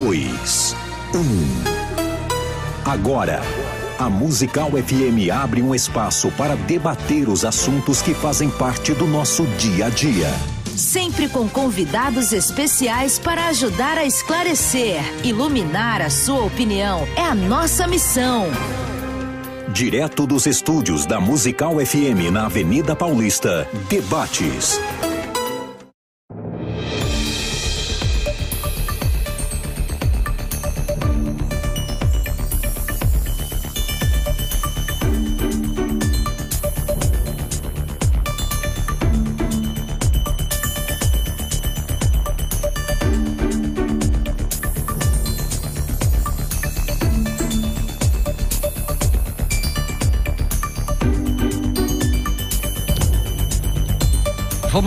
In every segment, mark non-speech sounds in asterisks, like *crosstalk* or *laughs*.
2, 1. Agora, a Musical FM abre um espaço para debater os assuntos que fazem parte do nosso dia a dia. Sempre com convidados especiais para ajudar a esclarecer, iluminar a sua opinião. É a nossa missão. Direto dos estúdios da Musical FM na Avenida Paulista, debates.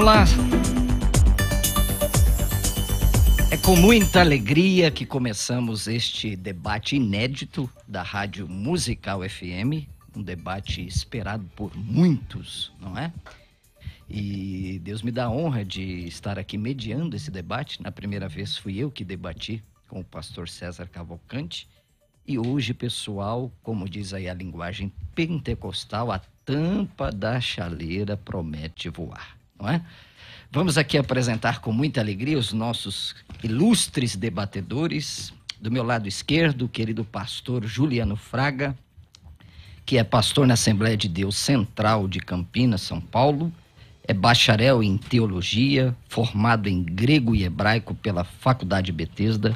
Vamos lá. É com muita alegria que começamos este debate inédito da Rádio Musical FM, um debate esperado por muitos, não é? E Deus me dá a honra de estar aqui mediando esse debate. Na primeira vez fui eu que debati com o pastor César Cavalcante. E hoje, pessoal, como diz aí a linguagem pentecostal, a tampa da chaleira promete voar não é? Vamos aqui apresentar com muita alegria os nossos ilustres debatedores. Do meu lado esquerdo, o querido pastor Juliano Fraga, que é pastor na Assembleia de Deus Central de Campinas, São Paulo. É bacharel em teologia, formado em grego e hebraico pela Faculdade Betesda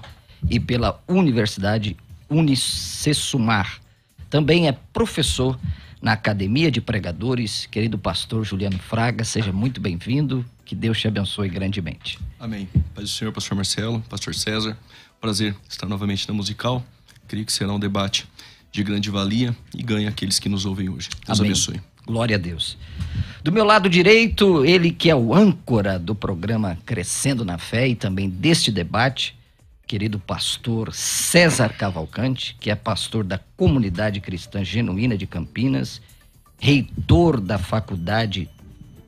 e pela Universidade Unicesumar. Também é professor na Academia de Pregadores. Querido pastor Juliano Fraga, seja muito bem-vindo. Que Deus te abençoe grandemente. Amém. Paz do Senhor, pastor Marcelo, pastor César. Prazer estar novamente na Musical. Creio que será um debate de grande valia e ganha aqueles que nos ouvem hoje. Deus Amém. abençoe. Glória a Deus. Do meu lado direito, ele que é o âncora do programa Crescendo na Fé e também deste debate, querido pastor César Cavalcante, que é pastor da Comunidade Cristã Genuína de Campinas, reitor da Faculdade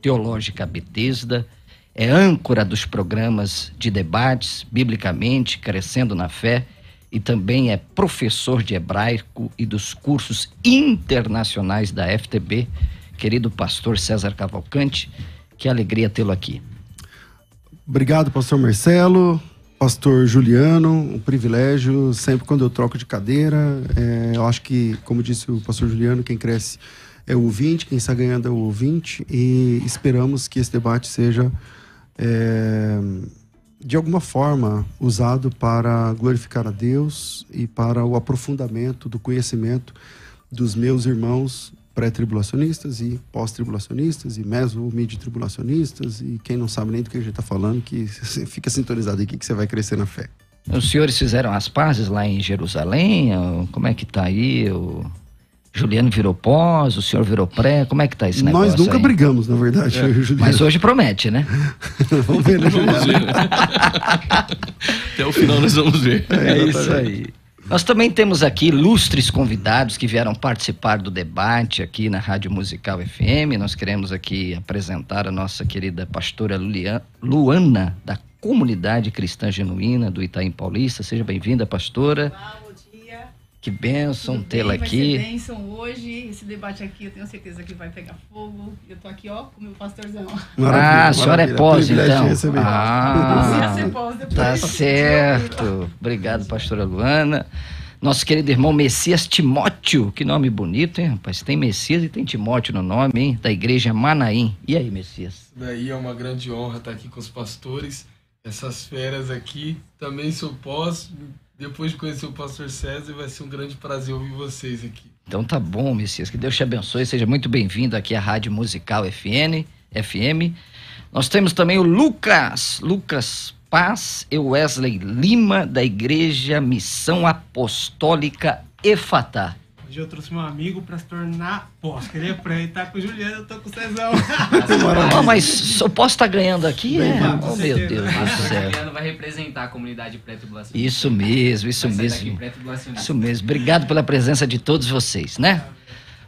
Teológica Betesda, é âncora dos programas de debates biblicamente crescendo na fé e também é professor de hebraico e dos cursos internacionais da FTB. Querido pastor César Cavalcante, que alegria tê-lo aqui. Obrigado, pastor Marcelo. Pastor Juliano, um privilégio. Sempre quando eu troco de cadeira, é, eu acho que, como disse o pastor Juliano, quem cresce é o ouvinte, quem está ganhando é o ouvinte, e esperamos que esse debate seja, é, de alguma forma, usado para glorificar a Deus e para o aprofundamento do conhecimento dos meus irmãos pré-tribulacionistas e pós-tribulacionistas e meso mid-tribulacionistas e quem não sabe nem do que a gente está falando, que fica sintonizado aqui que você vai crescer na fé. Os senhores fizeram as pazes lá em Jerusalém? Como é que está aí? O Juliano virou pós, o senhor virou pré, como é que está esse negócio Nós nunca aí? brigamos, na verdade. É. Mas hoje promete, né? *laughs* vamos ver, né? *laughs* vamos ver. Até o final nós vamos ver. É, é isso aí. Nós também temos aqui ilustres convidados que vieram participar do debate aqui na Rádio Musical FM. Nós queremos aqui apresentar a nossa querida pastora Luana, da Comunidade Cristã Genuína do Itaim Paulista. Seja bem-vinda, pastora. Que bênção tê-la aqui. Que bênção hoje. Esse debate aqui eu tenho certeza que vai pegar fogo. Eu tô aqui, ó, com o meu pastorzão. Maravilha, ah, a senhora é pós, então. Ah, pós depois. tá certo. Obrigado, pastora Luana. Nosso querido irmão Messias Timóteo, que nome bonito, hein, rapaz? Tem Messias e tem Timóteo no nome, hein? Da igreja Manaim. E aí, Messias? Daí é uma grande honra estar aqui com os pastores. Essas feras aqui, também sou pós, depois de conhecer o pastor César, vai ser um grande prazer ouvir vocês aqui. Então tá bom, Messias. Que Deus te abençoe. Seja muito bem-vindo aqui à Rádio Musical FN, FM. Nós temos também o Lucas, Lucas Paz e Wesley Lima, da Igreja Missão Apostólica Efatá. Hoje eu trouxe meu amigo pra se tornar pós. Queria pré ele tá com o Juliano, eu tô com o Cezão. *laughs* mas o posso está tá ganhando aqui, Bem, é? oh, meu Deus do céu. O Juliano vai representar a comunidade pré-tribulacionista. Isso mesmo, isso mesmo. Isso mesmo. Obrigado pela presença de todos vocês, né?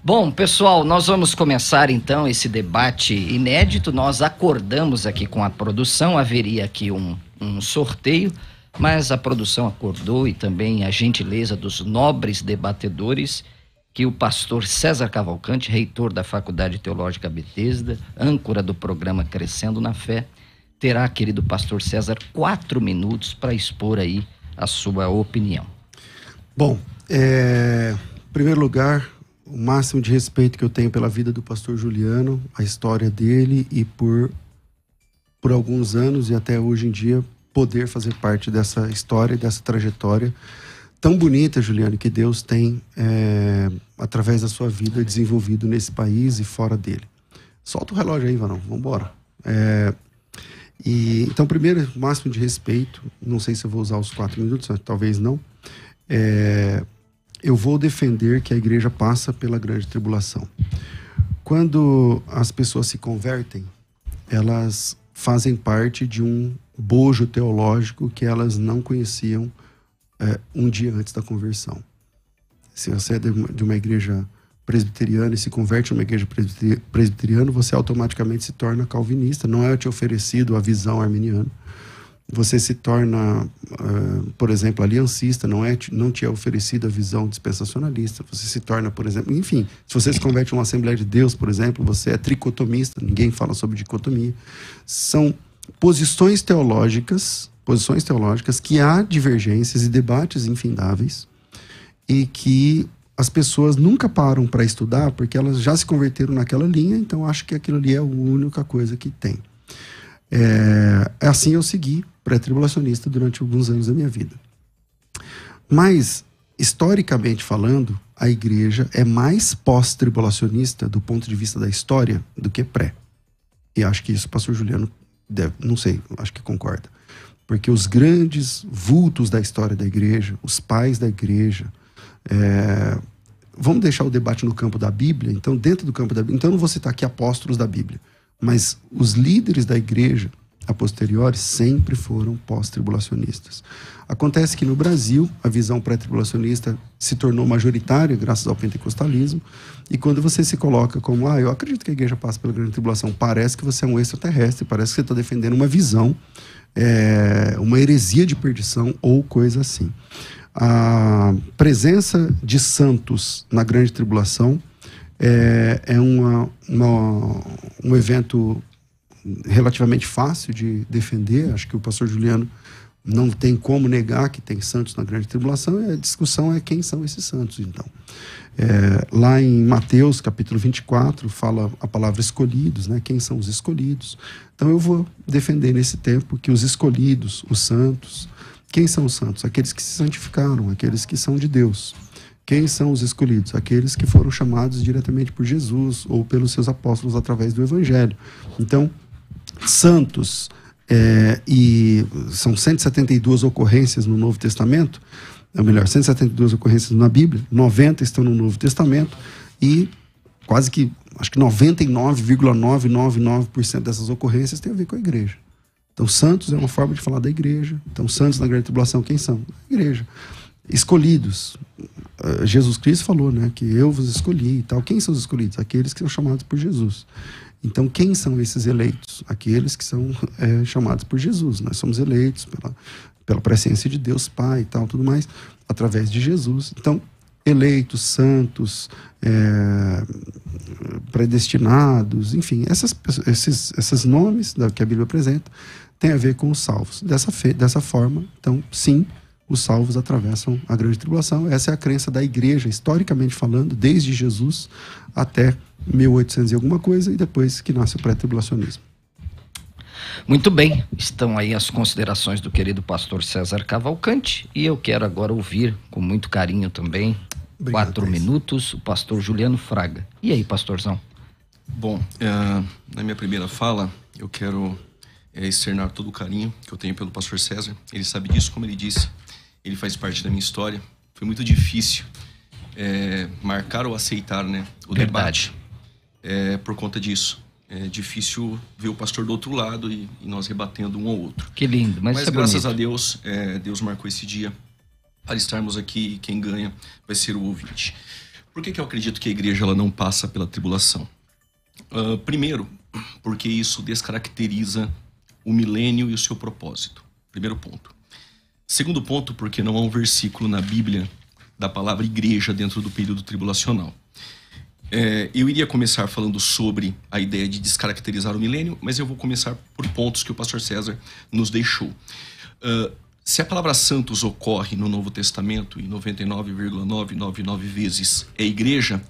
Bom, pessoal, nós vamos começar então esse debate inédito. Nós acordamos aqui com a produção, haveria aqui um, um sorteio mas a produção acordou e também a gentileza dos nobres debatedores que o pastor César Cavalcante, reitor da Faculdade Teológica Betesda, âncora do programa Crescendo na Fé, terá, querido pastor César, quatro minutos para expor aí a sua opinião. Bom, é, em primeiro lugar, o máximo de respeito que eu tenho pela vida do pastor Juliano, a história dele e por, por alguns anos e até hoje em dia poder fazer parte dessa história e dessa trajetória tão bonita, Juliano, que Deus tem, é, através da sua vida, desenvolvido nesse país e fora dele. Solta o relógio aí, Vanão, vamos embora. É, e, então, primeiro, máximo de respeito, não sei se eu vou usar os quatro minutos, talvez não. É, eu vou defender que a igreja passa pela grande tribulação. Quando as pessoas se convertem, elas fazem parte de um bojo teológico que elas não conheciam é, um dia antes da conversão. Se você é de uma, igreja presbiteriana e se converte numa igreja presbiteriana, você automaticamente se torna calvinista. Não é te oferecido a visão arminiana você se torna, uh, por exemplo, aliancista, não, é, não te é oferecida a visão dispensacionalista, você se torna, por exemplo, enfim, se você se converte em uma Assembleia de Deus, por exemplo, você é tricotomista, ninguém fala sobre dicotomia. São posições teológicas, posições teológicas que há divergências e debates infindáveis e que as pessoas nunca param para estudar porque elas já se converteram naquela linha, então acho que aquilo ali é a única coisa que tem. É, é assim eu segui pré-tribulacionista durante alguns anos da minha vida. Mas, historicamente falando, a igreja é mais pós-tribulacionista do ponto de vista da história do que pré. E acho que isso o pastor Juliano deve, não sei, acho que concorda. Porque os grandes vultos da história da igreja, os pais da igreja, é... vamos deixar o debate no campo da Bíblia, então dentro do campo da Bíblia, então eu não vou citar aqui apóstolos da Bíblia, mas os líderes da igreja a posteriori sempre foram pós-tribulacionistas. Acontece que no Brasil, a visão pré-tribulacionista se tornou majoritária graças ao pentecostalismo, e quando você se coloca como, ah, eu acredito que a igreja passa pela grande tribulação, parece que você é um extraterrestre, parece que você está defendendo uma visão, é, uma heresia de perdição ou coisa assim. A presença de santos na grande tribulação é, é uma, uma um evento relativamente fácil de defender. Acho que o pastor Juliano não tem como negar que tem santos na grande tribulação, e a discussão é quem são esses santos, então. É, lá em Mateus, capítulo 24, fala a palavra escolhidos, né? Quem são os escolhidos? Então eu vou defender nesse tempo que os escolhidos, os santos, quem são os santos? Aqueles que se santificaram, aqueles que são de Deus. Quem são os escolhidos? Aqueles que foram chamados diretamente por Jesus ou pelos seus apóstolos através do evangelho. Então, santos é, e são 172 ocorrências no Novo Testamento, ou melhor, 172 ocorrências na Bíblia, 90 estão no Novo Testamento e quase que, acho que 99,999% dessas ocorrências tem a ver com a igreja. Então, santos é uma forma de falar da igreja. Então, santos na grande tribulação, quem são? A igreja. Escolhidos. Eh, Jesus Cristo falou, né, que eu vos escolhi e tal. Quem são os escolhidos? Aqueles que são chamados por Jesus. Então, quem são esses eleitos? Aqueles que são é, chamados por Jesus. Nós somos eleitos pela, pela presença de Deus Pai e tal, tudo mais, através de Jesus. Então, eleitos, santos, é, predestinados, enfim, essas, esses, esses nomes que a Bíblia apresenta têm a ver com os salvos. Dessa, fe, dessa forma, então, sim, os salvos atravessam a grande tribulação. Essa é a crença da igreja, historicamente falando, desde Jesus até Jesus 1800 e alguma coisa, e depois que nasce o pré-tribulacionismo. Muito bem, estão aí as considerações do querido pastor César Cavalcante e eu quero agora ouvir com muito carinho também, Obrigado, quatro Deus. minutos, o pastor Juliano Fraga. E aí, pastorzão? Bom, é, na minha primeira fala, eu quero é, externar todo o carinho que eu tenho pelo pastor César. Ele sabe disso, como ele disse, ele faz parte da minha história. Foi muito difícil é, marcar ou aceitar né, o Verdade. debate é, por conta disso. É difícil ver o pastor do outro lado e, e nós rebatendo um ao outro. Que lindo, mas, mas é graças bonito. a Deus, é, Deus marcou esse dia para estarmos aqui. Quem ganha vai ser o ouvinte. Por que, que eu acredito que a igreja ela não passa pela tribulação? Uh, primeiro, porque isso descaracteriza o milênio e o seu propósito. Primeiro ponto. Segundo ponto, porque não há um versículo na Bíblia da palavra igreja dentro do período tribulacional. É, eu iria começar falando sobre a ideia de descaracterizar o milênio, mas eu vou começar por pontos que o pastor César nos deixou. Uh, se a palavra santos ocorre no Novo Testamento e 99,999 vezes é igreja,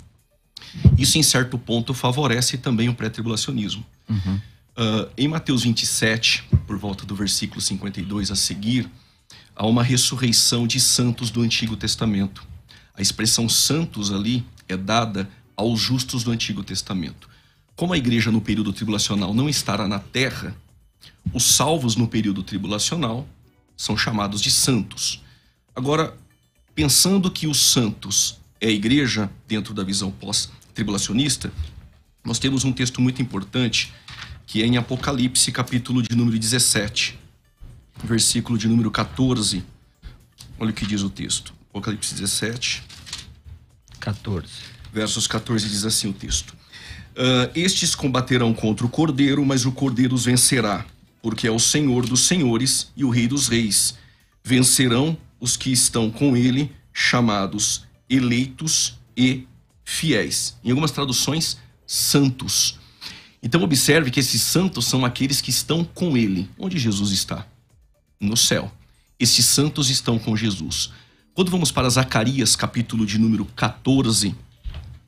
isso em certo ponto favorece também o pré-tribulacionismo. Uhum. Uh, em Mateus 27, por volta do versículo 52 a seguir, há uma ressurreição de santos do Antigo Testamento. A expressão santos ali é dada aos justos do Antigo Testamento. Como a igreja no período tribulacional não estará na terra, os salvos no período tribulacional são chamados de santos. Agora, pensando que os santos é a igreja dentro da visão pós-tribulacionista, nós temos um texto muito importante que é em Apocalipse, capítulo de número 17, versículo de número 14. Olha o que diz o texto. Apocalipse 17, 14 versos 14 diz assim o texto: uh, Estes combaterão contra o cordeiro, mas o cordeiro os vencerá, porque é o Senhor dos senhores e o Rei dos reis. Vencerão os que estão com ele, chamados eleitos e fiéis. Em algumas traduções, santos. Então, observe que esses santos são aqueles que estão com ele. Onde Jesus está? No céu. Esses santos estão com Jesus. Quando vamos para Zacarias, capítulo de número 14,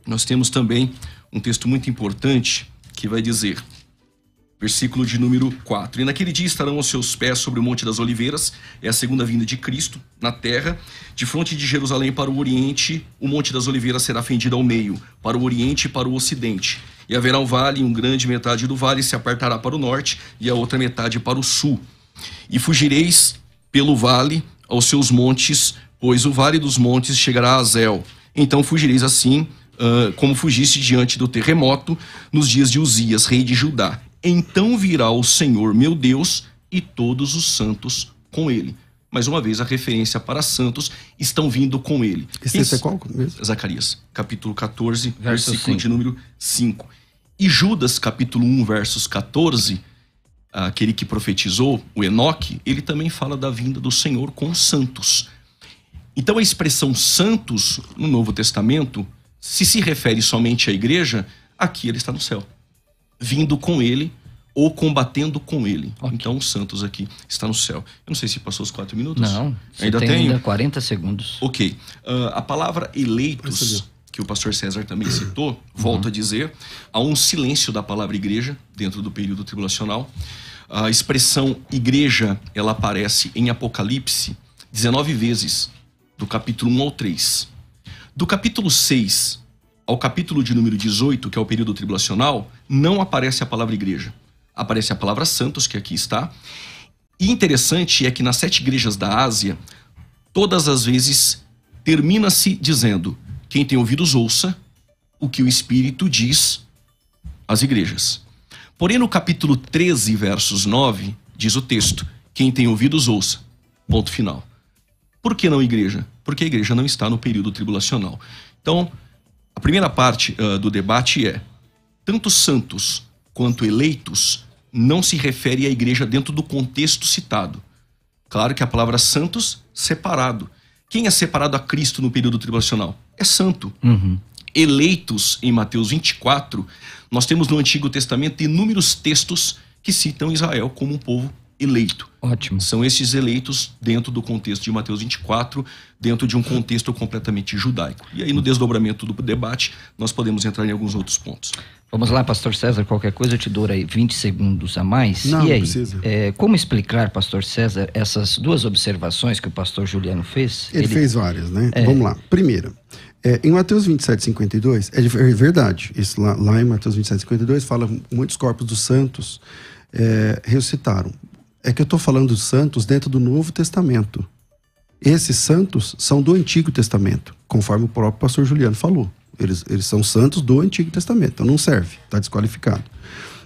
nós temos também um texto muito importante que vai dizer, versículo de número 4: E naquele dia estarão os seus pés sobre o Monte das Oliveiras, é a segunda vinda de Cristo na terra, de frente de Jerusalém para o oriente, o Monte das Oliveiras será fendido ao meio, para o oriente e para o ocidente. E haverá um vale, um grande metade do vale se apartará para o norte, e a outra metade para o sul. E fugireis pelo vale aos seus montes, pois o vale dos montes chegará a Azel. Então fugireis assim uh, como fugisse diante do terremoto nos dias de Uzias, rei de Judá. Então virá o Senhor meu Deus e todos os santos com ele. Mais uma vez, a referência para santos estão vindo com ele. Esse é qual? Mesmo? Zacarias, capítulo 14, Verso versículo 5. de número 5. E Judas, capítulo 1, versos 14, aquele que profetizou, o Enoque, ele também fala da vinda do Senhor com santos. Então a expressão santos no Novo Testamento se se refere somente à igreja, aqui ele está no céu, vindo com ele ou combatendo com ele. Okay. Então, os santos aqui está no céu. Eu não sei se passou os quatro minutos. Não, ainda tem tenho. ainda 40 segundos. Ok. Uh, a palavra eleitos, que o pastor César também citou, volto a uhum. dizer, há um silêncio da palavra igreja dentro do período tribulacional. A expressão igreja, ela aparece em Apocalipse 19 vezes, do capítulo 1 ao 3. Do capítulo 6 ao capítulo de número 18, que é o período tribulacional, não aparece a palavra igreja. Aparece a palavra santos, que aqui está. E interessante é que nas sete igrejas da Ásia, todas as vezes termina-se dizendo: quem tem ouvidos ouça o que o Espírito diz às igrejas. Porém, no capítulo 13, versos 9, diz o texto: quem tem ouvidos ouça. Ponto final. Por que não igreja? porque a igreja não está no período tribulacional. Então, a primeira parte uh, do debate é: tanto santos quanto eleitos não se refere à igreja dentro do contexto citado. Claro que a palavra santos, separado. Quem é separado a Cristo no período tribulacional? É santo. Uhum. Eleitos, em Mateus 24, nós temos no Antigo Testamento inúmeros textos que citam Israel como um povo eleito. Ótimo. São esses eleitos dentro do contexto de Mateus 24, dentro de um contexto completamente judaico. E aí, no desdobramento do debate, nós podemos entrar em alguns outros pontos. Vamos lá, pastor César, qualquer coisa eu te dou aí 20 segundos a mais. Não, e aí, não precisa. É, como explicar, pastor César, essas duas observações que o pastor Juliano fez? Ele, ele... fez várias, né? É... Vamos lá. Primeira, é, em Mateus 27, 52, é, é, verdade, isso lá, lá em Mateus 27, 52, fala muitos corpos dos santos é, ressuscitaram é que eu estou falando dos santos dentro do Novo Testamento. Esses santos são do Antigo Testamento, conforme o próprio pastor Juliano falou. Eles, eles são santos do Antigo Testamento, então não serve, está desqualificado.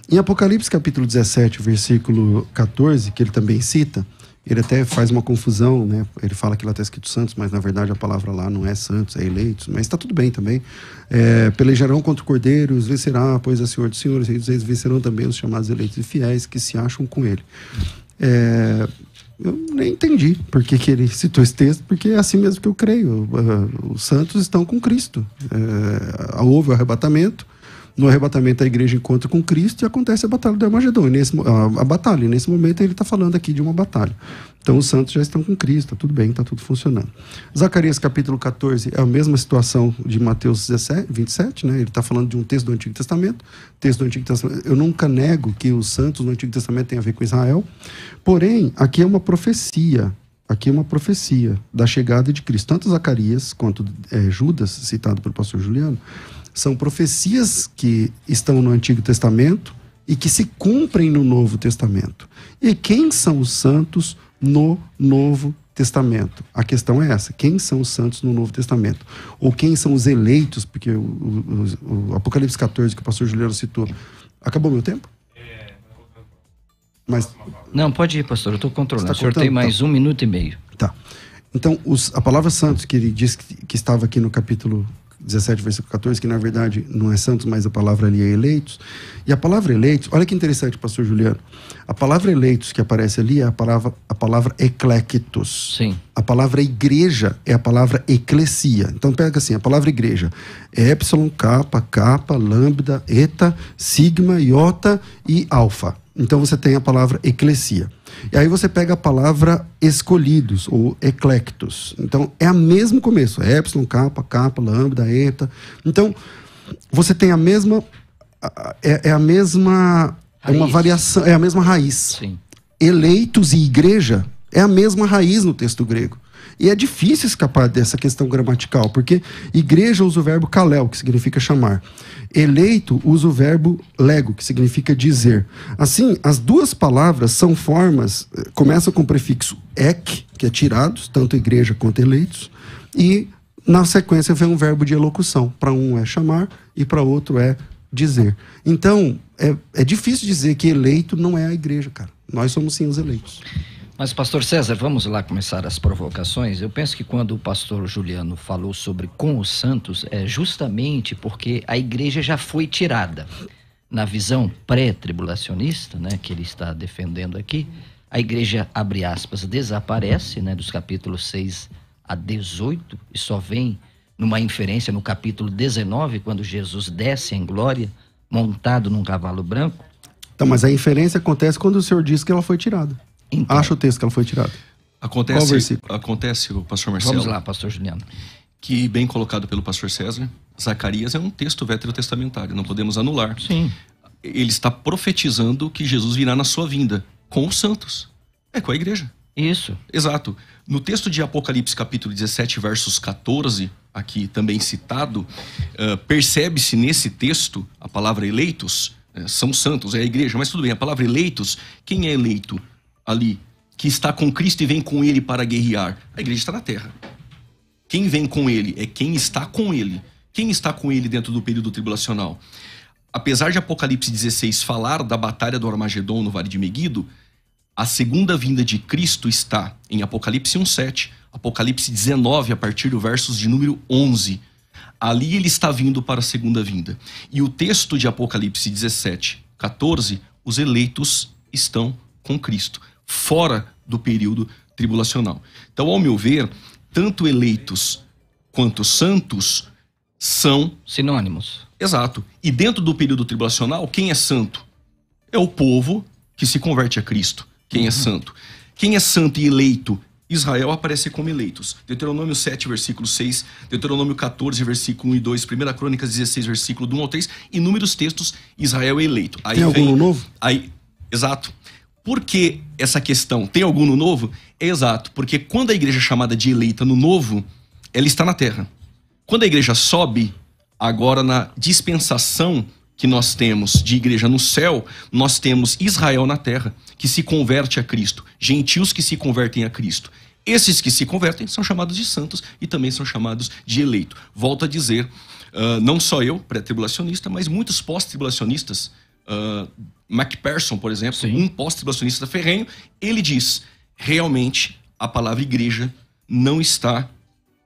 Em Apocalipse capítulo 17, versículo 14, que ele também cita, ele até faz uma confusão, né? Ele fala que lá está escrito santos, mas na verdade a palavra lá não é santos, é eleitos, mas está tudo bem também. É, pelejarão contra cordeiros, vencerá, pois a é Senhor dos Senhores, eles vencerão também os chamados eleitos e fiéis que se acham com ele. É, eu nem entendi por que, que ele citou esse texto, porque é assim mesmo que eu creio. Ah, os santos estão com Cristo. É, houve o arrebatamento, no arrebatamento da igreja encontro com Cristo e acontece a batalha do Armagedon. Nesse, a, a, batalha, nesse momento ele está falando aqui de uma batalha. Então os santos já estão com Cristo, tá tudo bem, está tudo funcionando. Zacarias capítulo 14 é a mesma situação de Mateus 17, 27, né? Ele está falando de um texto do Antigo Testamento. Texto do Antigo Testamento. Eu nunca nego que os santos no Antigo Testamento têm a ver com Israel. Porém, aqui é uma profecia aqui é uma profecia da chegada de Cristo. Tanto Zacarias quanto é, Judas, citado pelo pastor Juliano, são profecias que estão no Antigo Testamento e que se cumprem no Novo Testamento. E quem são os santos no Novo Testamento? A questão é essa: quem são os santos no Novo Testamento? Ou quem são os eleitos? Porque o, o, o Apocalipse 14, que o pastor Juliano citou. Acabou meu tempo? Mas... Não, pode ir, pastor, eu estou controlando. Tá o senhor tem mais tá. um minuto e meio. Tá. Então, os, a palavra santos, que ele disse que, que estava aqui no capítulo 17, versículo 14, que na verdade não é santos, mas a palavra ali é eleitos. E a palavra eleitos, olha que interessante, pastor Juliano. A palavra eleitos que aparece ali é a palavra, a palavra eclectos. Sim. A palavra igreja é a palavra eclesia. Então pega assim, a palavra igreja é epsilon, kappa, kappa, lambda, eta, sigma, iota e alfa. Então você tem a palavra eclesia. E aí você pega a palavra escolhidos ou eclectos. Então é o mesmo começo, é epsilon, kappa, kappa, lambda, eta. Então você tem a mesma é, é a mesma é uma variação, é a mesma raiz. Sim. Eleitos e igreja é a mesma raiz no texto grego. E é difícil escapar dessa questão gramatical, porque igreja usa o verbo kalel, que significa chamar. Eleito usa o verbo lego, que significa dizer. Assim, as duas palavras são formas, eh, começam com o prefixo ek, que é tirados, tanto igreja quanto eleitos, e na sequência vem um verbo de elocução. Para um é chamar e para outro é dizer. Então, é, é difícil dizer que eleito não é a igreja, cara. Nós somos sim os eleitos. Mas, pastor César, vamos lá começar as provocações. Eu penso que quando o pastor Juliano falou sobre com os santos, é justamente porque a igreja já foi tirada. Na visão pré-tribulacionista, né, que ele está defendendo aqui, a igreja, abre aspas, desaparece né, dos capítulos 6 a 18 e só vem numa inferência no capítulo 19, quando Jesus desce em glória, montado num cavalo branco. Então, mas a inferência acontece quando o Senhor diz que ela foi tirada. Então, Acha o texto que ela foi tirada. Acontece, Qual versículo? acontece, pastor Marcelo. Vamos lá, pastor Juliano. Que, bem colocado pelo pastor César, Zacarias é um texto veterotestamentário, não podemos anular. Sim. Ele está profetizando que Jesus virá na sua vinda com os santos. É com a igreja. Isso. Exato. No texto de Apocalipse, capítulo 17, versos 14, aqui também citado, uh, percebe-se nesse texto a palavra eleitos, uh, são santos, é a igreja, mas tudo bem, a palavra eleitos, quem é eleito? ali, que está com Cristo e vem com ele para guerrear, a igreja está na terra. Quem vem com ele é quem está com ele. Quem está com ele dentro do período tribulacional? Apesar de Apocalipse 16 falar da batalha do Armagedon no Vale de Meguido, a segunda vinda de Cristo está em Apocalipse 1:7, Apocalipse 19 a partir do versos de número 11. Ali ele está vindo para a segunda vinda. E o texto de Apocalipse 17, 14, os eleitos estão com Cristo fora do período tribulacional. Então, ao meu ver, tanto eleitos quanto santos são sinônimos. Exato. E dentro do período tribulacional, quem é santo? É o povo que se converte a Cristo. Quem é uhum. é santo? Quem é santo e eleito? Israel aparece como eleitos. Deuteronômio 7, versículo 6, Deuteronômio 14, versículo 1 e 2, 1 Crônicas 16, versículo 1 ao 3, inúmeros textos, Israel é eleito. Aí Tem vem, algum novo? Aí, exato. que essa questão, tem algum no novo? É exato, porque quando a igreja é chamada de eleita no novo, ela está na terra. Quando a igreja sobe, agora na dispensação que nós temos de igreja no céu, nós temos Israel na terra, que se converte a Cristo, gentios que se convertem a Cristo. Esses que se convertem são chamados de santos e também são chamados de eleito. Volto a dizer, uh, não só eu, pré-tribulacionista, mas muitos pós-tribulacionistas uh, MacPherson, por exemplo, Sim. um pós-tribulacionista ferrenho, ele diz: realmente a palavra igreja não está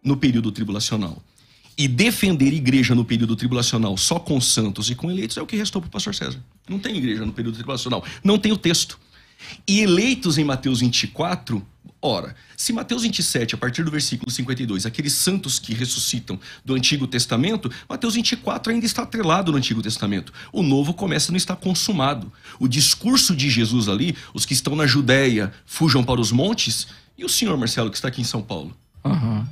no período tribulacional. E defender igreja no período tribulacional só com santos e com eleitos é o que restou para o pastor César. Não tem igreja no período tribulacional. Não tem o texto. E eleitos em Mateus 24 Ora, se Mateus 27, a partir do versículo 52, aqueles santos que ressuscitam do Antigo Testamento, Mateus 24 ainda está atrelado no Antigo Testamento. O novo começa a não estar consumado. O discurso de Jesus ali, os que estão na Judéia fujam para os montes, e o senhor Marcelo, que está aqui em São Paulo? Uhum.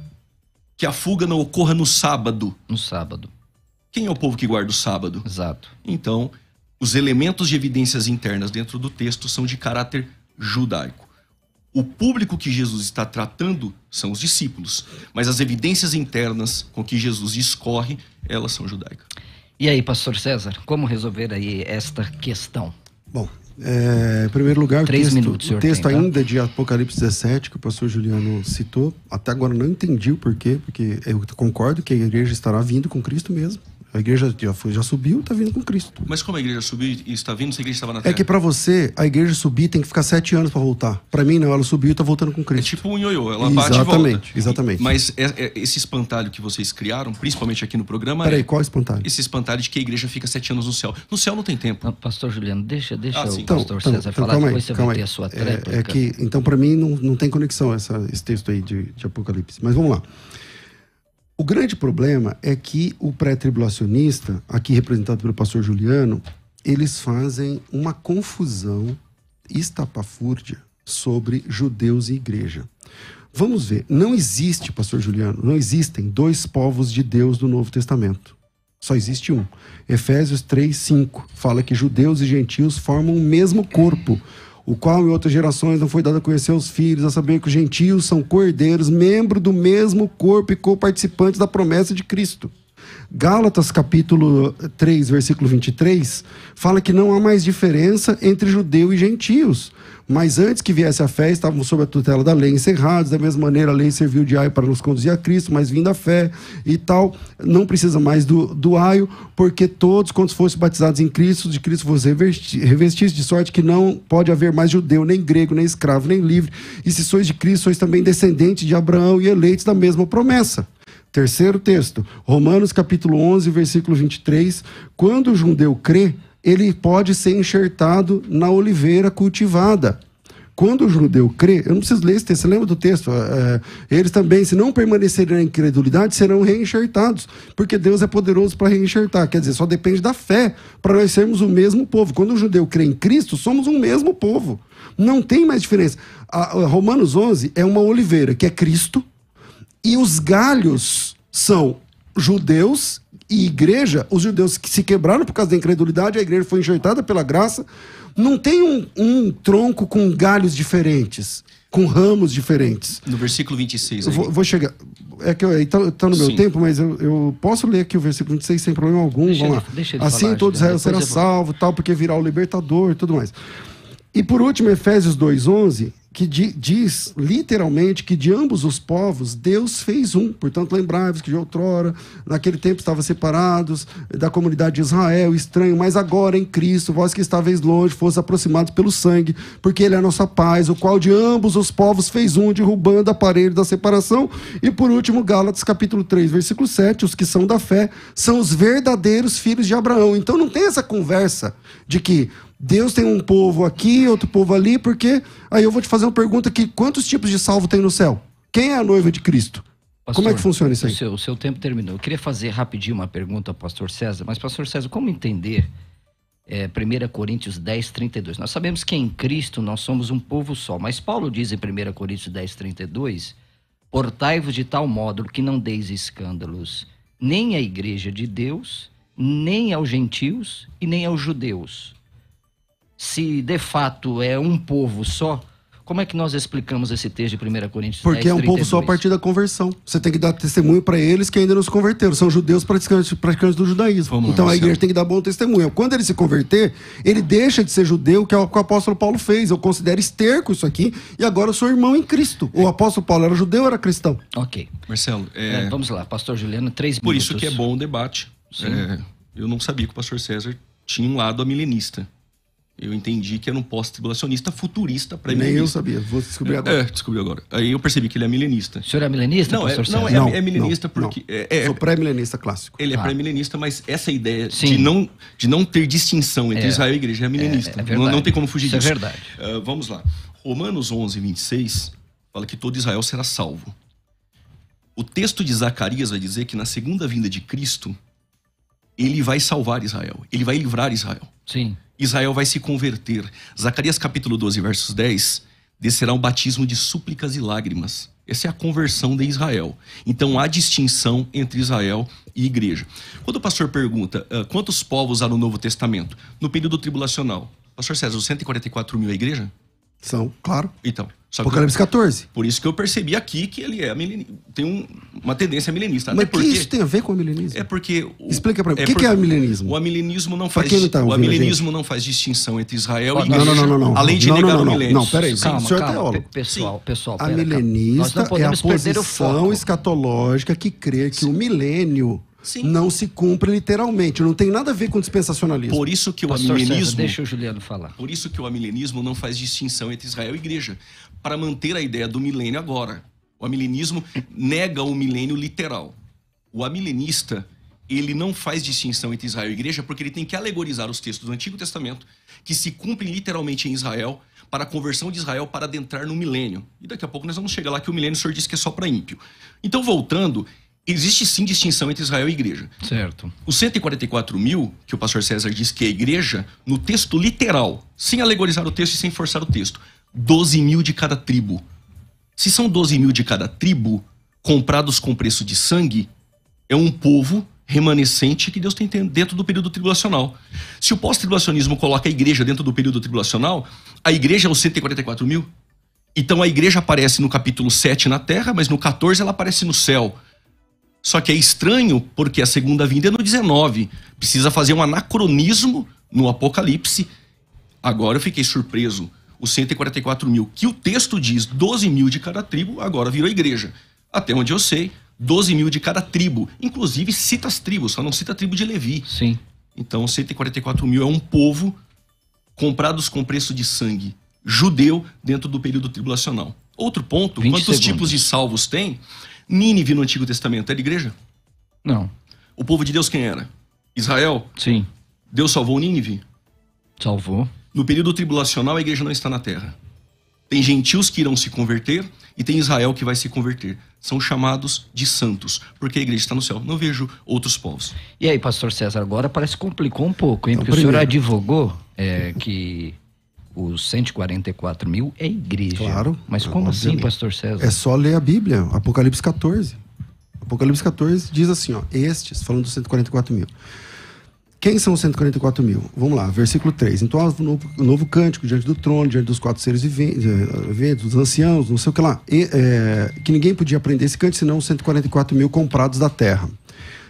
Que a fuga não ocorra no sábado. No sábado. Quem é o povo que guarda o sábado? Exato. Então, os elementos de evidências internas dentro do texto são de caráter judaico. O público que Jesus está tratando são os discípulos, mas as evidências internas com que Jesus discorre, elas são judaicas. E aí, pastor César, como resolver aí esta questão? Bom, é, em primeiro lugar, Três o texto, minutos, o texto tem, ainda tá? de Apocalipse 17, que o pastor Juliano citou, até agora não entendi o porquê, porque eu concordo que a igreja estará vindo com Cristo mesmo, a igreja já, foi, já subiu e está vindo com Cristo. Mas como a igreja subiu e está vindo se a igreja estava na terra? É que para você, a igreja subir tem que ficar sete anos para voltar. Para mim, não. Ela subiu e está voltando com Cristo. É tipo um ioiô. Ela exatamente, bate e volta. Exatamente. Mas é, é, esse espantalho que vocês criaram, principalmente aqui no programa... Peraí, é qual espantalho? Esse espantalho de que a igreja fica sete anos no céu. No céu não tem tempo. Não, pastor Juliano, deixa, deixa ah, o então, pastor então, César então, falar. Calma aí, depois você vai aí. ter a sua tréplica. É, é que, então, para mim, não, não tem conexão essa, esse texto aí de, de Apocalipse. Mas vamos lá. O grande problema é que o pré-tribulacionista, aqui representado pelo pastor Juliano, eles fazem uma confusão estapafúrdia sobre judeus e igreja. Vamos ver, não existe, pastor Juliano, não existem dois povos de Deus do Novo Testamento. Só existe um. Efésios 3, 5 fala que judeus e gentios formam o mesmo corpo o qual em outras gerações não foi dado a conhecer aos filhos, a saber que os gentios são cordeiros, membro do mesmo corpo e co-participantes da promessa de Cristo. Gálatas capítulo 3, eh, versículo 23, fala que não há mais diferença entre judeu e gentios, mas antes que viesse a fé, estavam sob a tutela da lei, encerrados. Da mesma maneira, a lei serviu de aio para nos conduzir a Cristo, mas vindo a fé e tal, não precisa mais do, do aio, porque todos quando fossem batizados em Cristo, de Cristo vos revestis, de sorte que não pode haver mais judeu, nem grego, nem escravo, nem livre. E se sois de Cristo, sois também descendentes de Abraão e eleitos da mesma promessa. Terceiro texto, Romanos capítulo 11, versículo 23. Quando o judeu crê, ele pode ser enxertado na oliveira cultivada. Quando o judeu crê, eu não preciso ler esse texto, você lembra do texto? É, eles também, se não permanecerem na incredulidade, serão reenxertados, porque Deus é poderoso para reenxertar. Quer dizer, só depende da fé para nós sermos o mesmo povo. Quando o judeu crê em Cristo, somos um mesmo povo. Não tem mais diferença. A, a Romanos 11 é uma oliveira, que é Cristo, e os galhos são judeus e igreja, os judeus que se quebraram por causa da incredulidade, a igreja foi enxoitada pela graça. Não tem um, um tronco com galhos diferentes, com ramos diferentes. No versículo 26. Aí. Vou, vou chegar. É que está tá no meu Sim. tempo, mas eu, eu, posso ler aqui o versículo 26 sem problema algum. Deixa Vamos lá. Deixa assim falar, todo Israel será salvo, tal, porque virá o libertador e tudo mais. E por último, Efésios 2,11 que di, diz literalmente que de ambos os povos Deus fez um. Portanto, lembrai-vos que de outrora, naquele tempo estavam separados da comunidade de Israel, estranho, mas agora em Cristo, vós que estáveis longe, fosse aproximados pelo sangue, porque ele é a nossa paz, o qual de ambos os povos fez um, derrubando o aparelho da separação. E por último, Gálatas capítulo 3, versículo 7, os que são da fé são os verdadeiros filhos de Abraão. Então não tem essa conversa de que Deus tem um povo aqui, outro povo ali, porque aí eu vou te fazer uma pergunta aqui: quantos tipos de salvo tem no céu? Quem é a noiva de Cristo? Pastor, como é que funciona isso aí? O seu, o seu tempo terminou. Eu queria fazer rapidinho uma pergunta ao pastor César, mas pastor César, como entender é, 1 Coríntios 10, 32? Nós sabemos que em Cristo nós somos um povo só, mas Paulo diz em 1 Coríntios 10, 32, portai-vos de tal modo que não deis escândalos nem à igreja de Deus, nem aos gentios e nem aos judeus, se de fato é um povo só, como é que nós explicamos esse texto de 1 Coríntios? Porque 10, é um povo só a partir da conversão. Você tem que dar testemunho para eles que ainda não se converteram. São judeus praticantes, praticantes do judaísmo. Vamos então lá, a igreja senhor. tem que dar bom testemunho. Quando ele se converter, ele deixa de ser judeu, que é o que o apóstolo Paulo fez. Eu considero esterco isso aqui, e agora eu sou irmão em Cristo. O apóstolo Paulo era judeu era cristão? Ok. Marcelo, é... É, vamos lá, pastor Juliano, três Por minutos. Por isso que é bom o debate. É, eu não sabia que o pastor César tinha um lado amilenista eu entendi que era um pós-tribulacionista futurista para Nem eu sabia, vou descobrir é, agora. É, descobri agora. Aí eu percebi que ele é milenista. O senhor é milenista, não, é, não, não, é, é milenista não, porque... Não. É, é, Sou pré-milenista clássico. Ele é pré-milenista, mas essa ideia de não, de não ter distinção entre Israel e igreja é milenista. não, não tem como fugir Isso disso. é verdade. Uh, vamos lá. Romanos 11, 26 fala que todo Israel será salvo. O texto de Zacarias vai dizer que na segunda vinda de Cristo, ele vai salvar Israel. Ele vai livrar Israel. Sim. Israel vai se converter. Zacarias capítulo 12, versos 10, descerá um batismo de súplicas e lágrimas. Essa é a conversão de Israel. Então há distinção entre Israel e igreja. Quando o pastor pergunta uh, quantos povos há no Novo Testamento, no período tribulacional, pastor César, os 144 mil é igreja? São, claro. Então, só Apocalipse eu, 14. Por isso que eu percebi aqui que ele é tem um, uma tendência milenista. Mas o que isso tem a ver com o milenismo? É porque. O... Explica para mim. É o que, que, é o milenismo? O milenismo não faz, tá o não faz distinção entre Israel e igreja. não, não, não, não. Além de não, negar não, não, o milenismo. Não, peraí. Calma, o senhor é teólogo. Pessoal, pessoal. Pera, a milenista é a posição escatológica que crê que Sim. o milênio. Sim. não se cumpre literalmente. Não tem nada a ver com dispensacionalismo. Por isso que o Pastor amilenismo. César, deixa o Juliano falar. Por isso que o amilenismo não faz distinção entre Israel e igreja para manter a ideia do milênio agora. O amilenismo nega o milênio literal. O amilenista, ele não faz distinção entre Israel e igreja porque ele tem que alegorizar os textos do Antigo Testamento que se cumprem literalmente em Israel para a conversão de Israel para adentrar no milênio. E daqui a pouco nós vamos chegar lá que o milênio o senhor disse que é só para ímpio. Então, voltando, existe sim distinção entre Israel e igreja. Certo. Os 144 mil, que o pastor César diz que é igreja, no texto literal, sem alegorizar o texto e sem forçar o texto, 12 mil de cada tribo. Se são 12 mil de cada tribo, comprados com preço de sangue, é um povo remanescente que Deus tem dentro do período tribulacional. Se o pós-tribulacionismo coloca a igreja dentro do período tribulacional, a igreja é os 144 mil. Então a igreja aparece no capítulo 7 na terra, mas no 14 ela aparece no céu. Só que é estranho porque a segunda vinda é no 19. Precisa fazer um anacronismo no Apocalipse. Agora eu fiquei surpreso os 144 mil que o texto diz 12 mil de cada tribo agora virou igreja. Até onde eu sei, 12 mil de cada tribo. Inclusive cita as tribos, só não cita a tribo de Levi. Sim. Então 144 mil é um povo comprados com preço de sangue judeu dentro do período tribulacional. Outro ponto, quantos segundos. tipos de salvos tem? Nínive no Antigo Testamento era igreja? Não. O povo de Deus quem era? Israel? Sim. Deus salvou Nínive? Salvou. No período tribulacional, a igreja não está na terra. Tem gentios que irão se converter e tem Israel que vai se converter. São chamados de santos, porque a igreja está no céu. Não vejo outros povos. E aí, pastor César, agora parece que complicou um pouco, hein? Então, porque primeiro... o senhor advogou é, que os 144 mil é igreja. Claro. Mas como assim, pastor César? É só ler a Bíblia, Apocalipse 14. Apocalipse 14 diz assim, ó, estes, falando dos 144 mil. Quem são os 144 mil? Vamos lá, versículo 3. Então, o novo, novo cântico diante do trono, diante dos quatro seres eh, viventes, dos anciãos, não sei o que lá. E, é, que ninguém podia aprender esse cântico senão os 144 mil comprados da terra.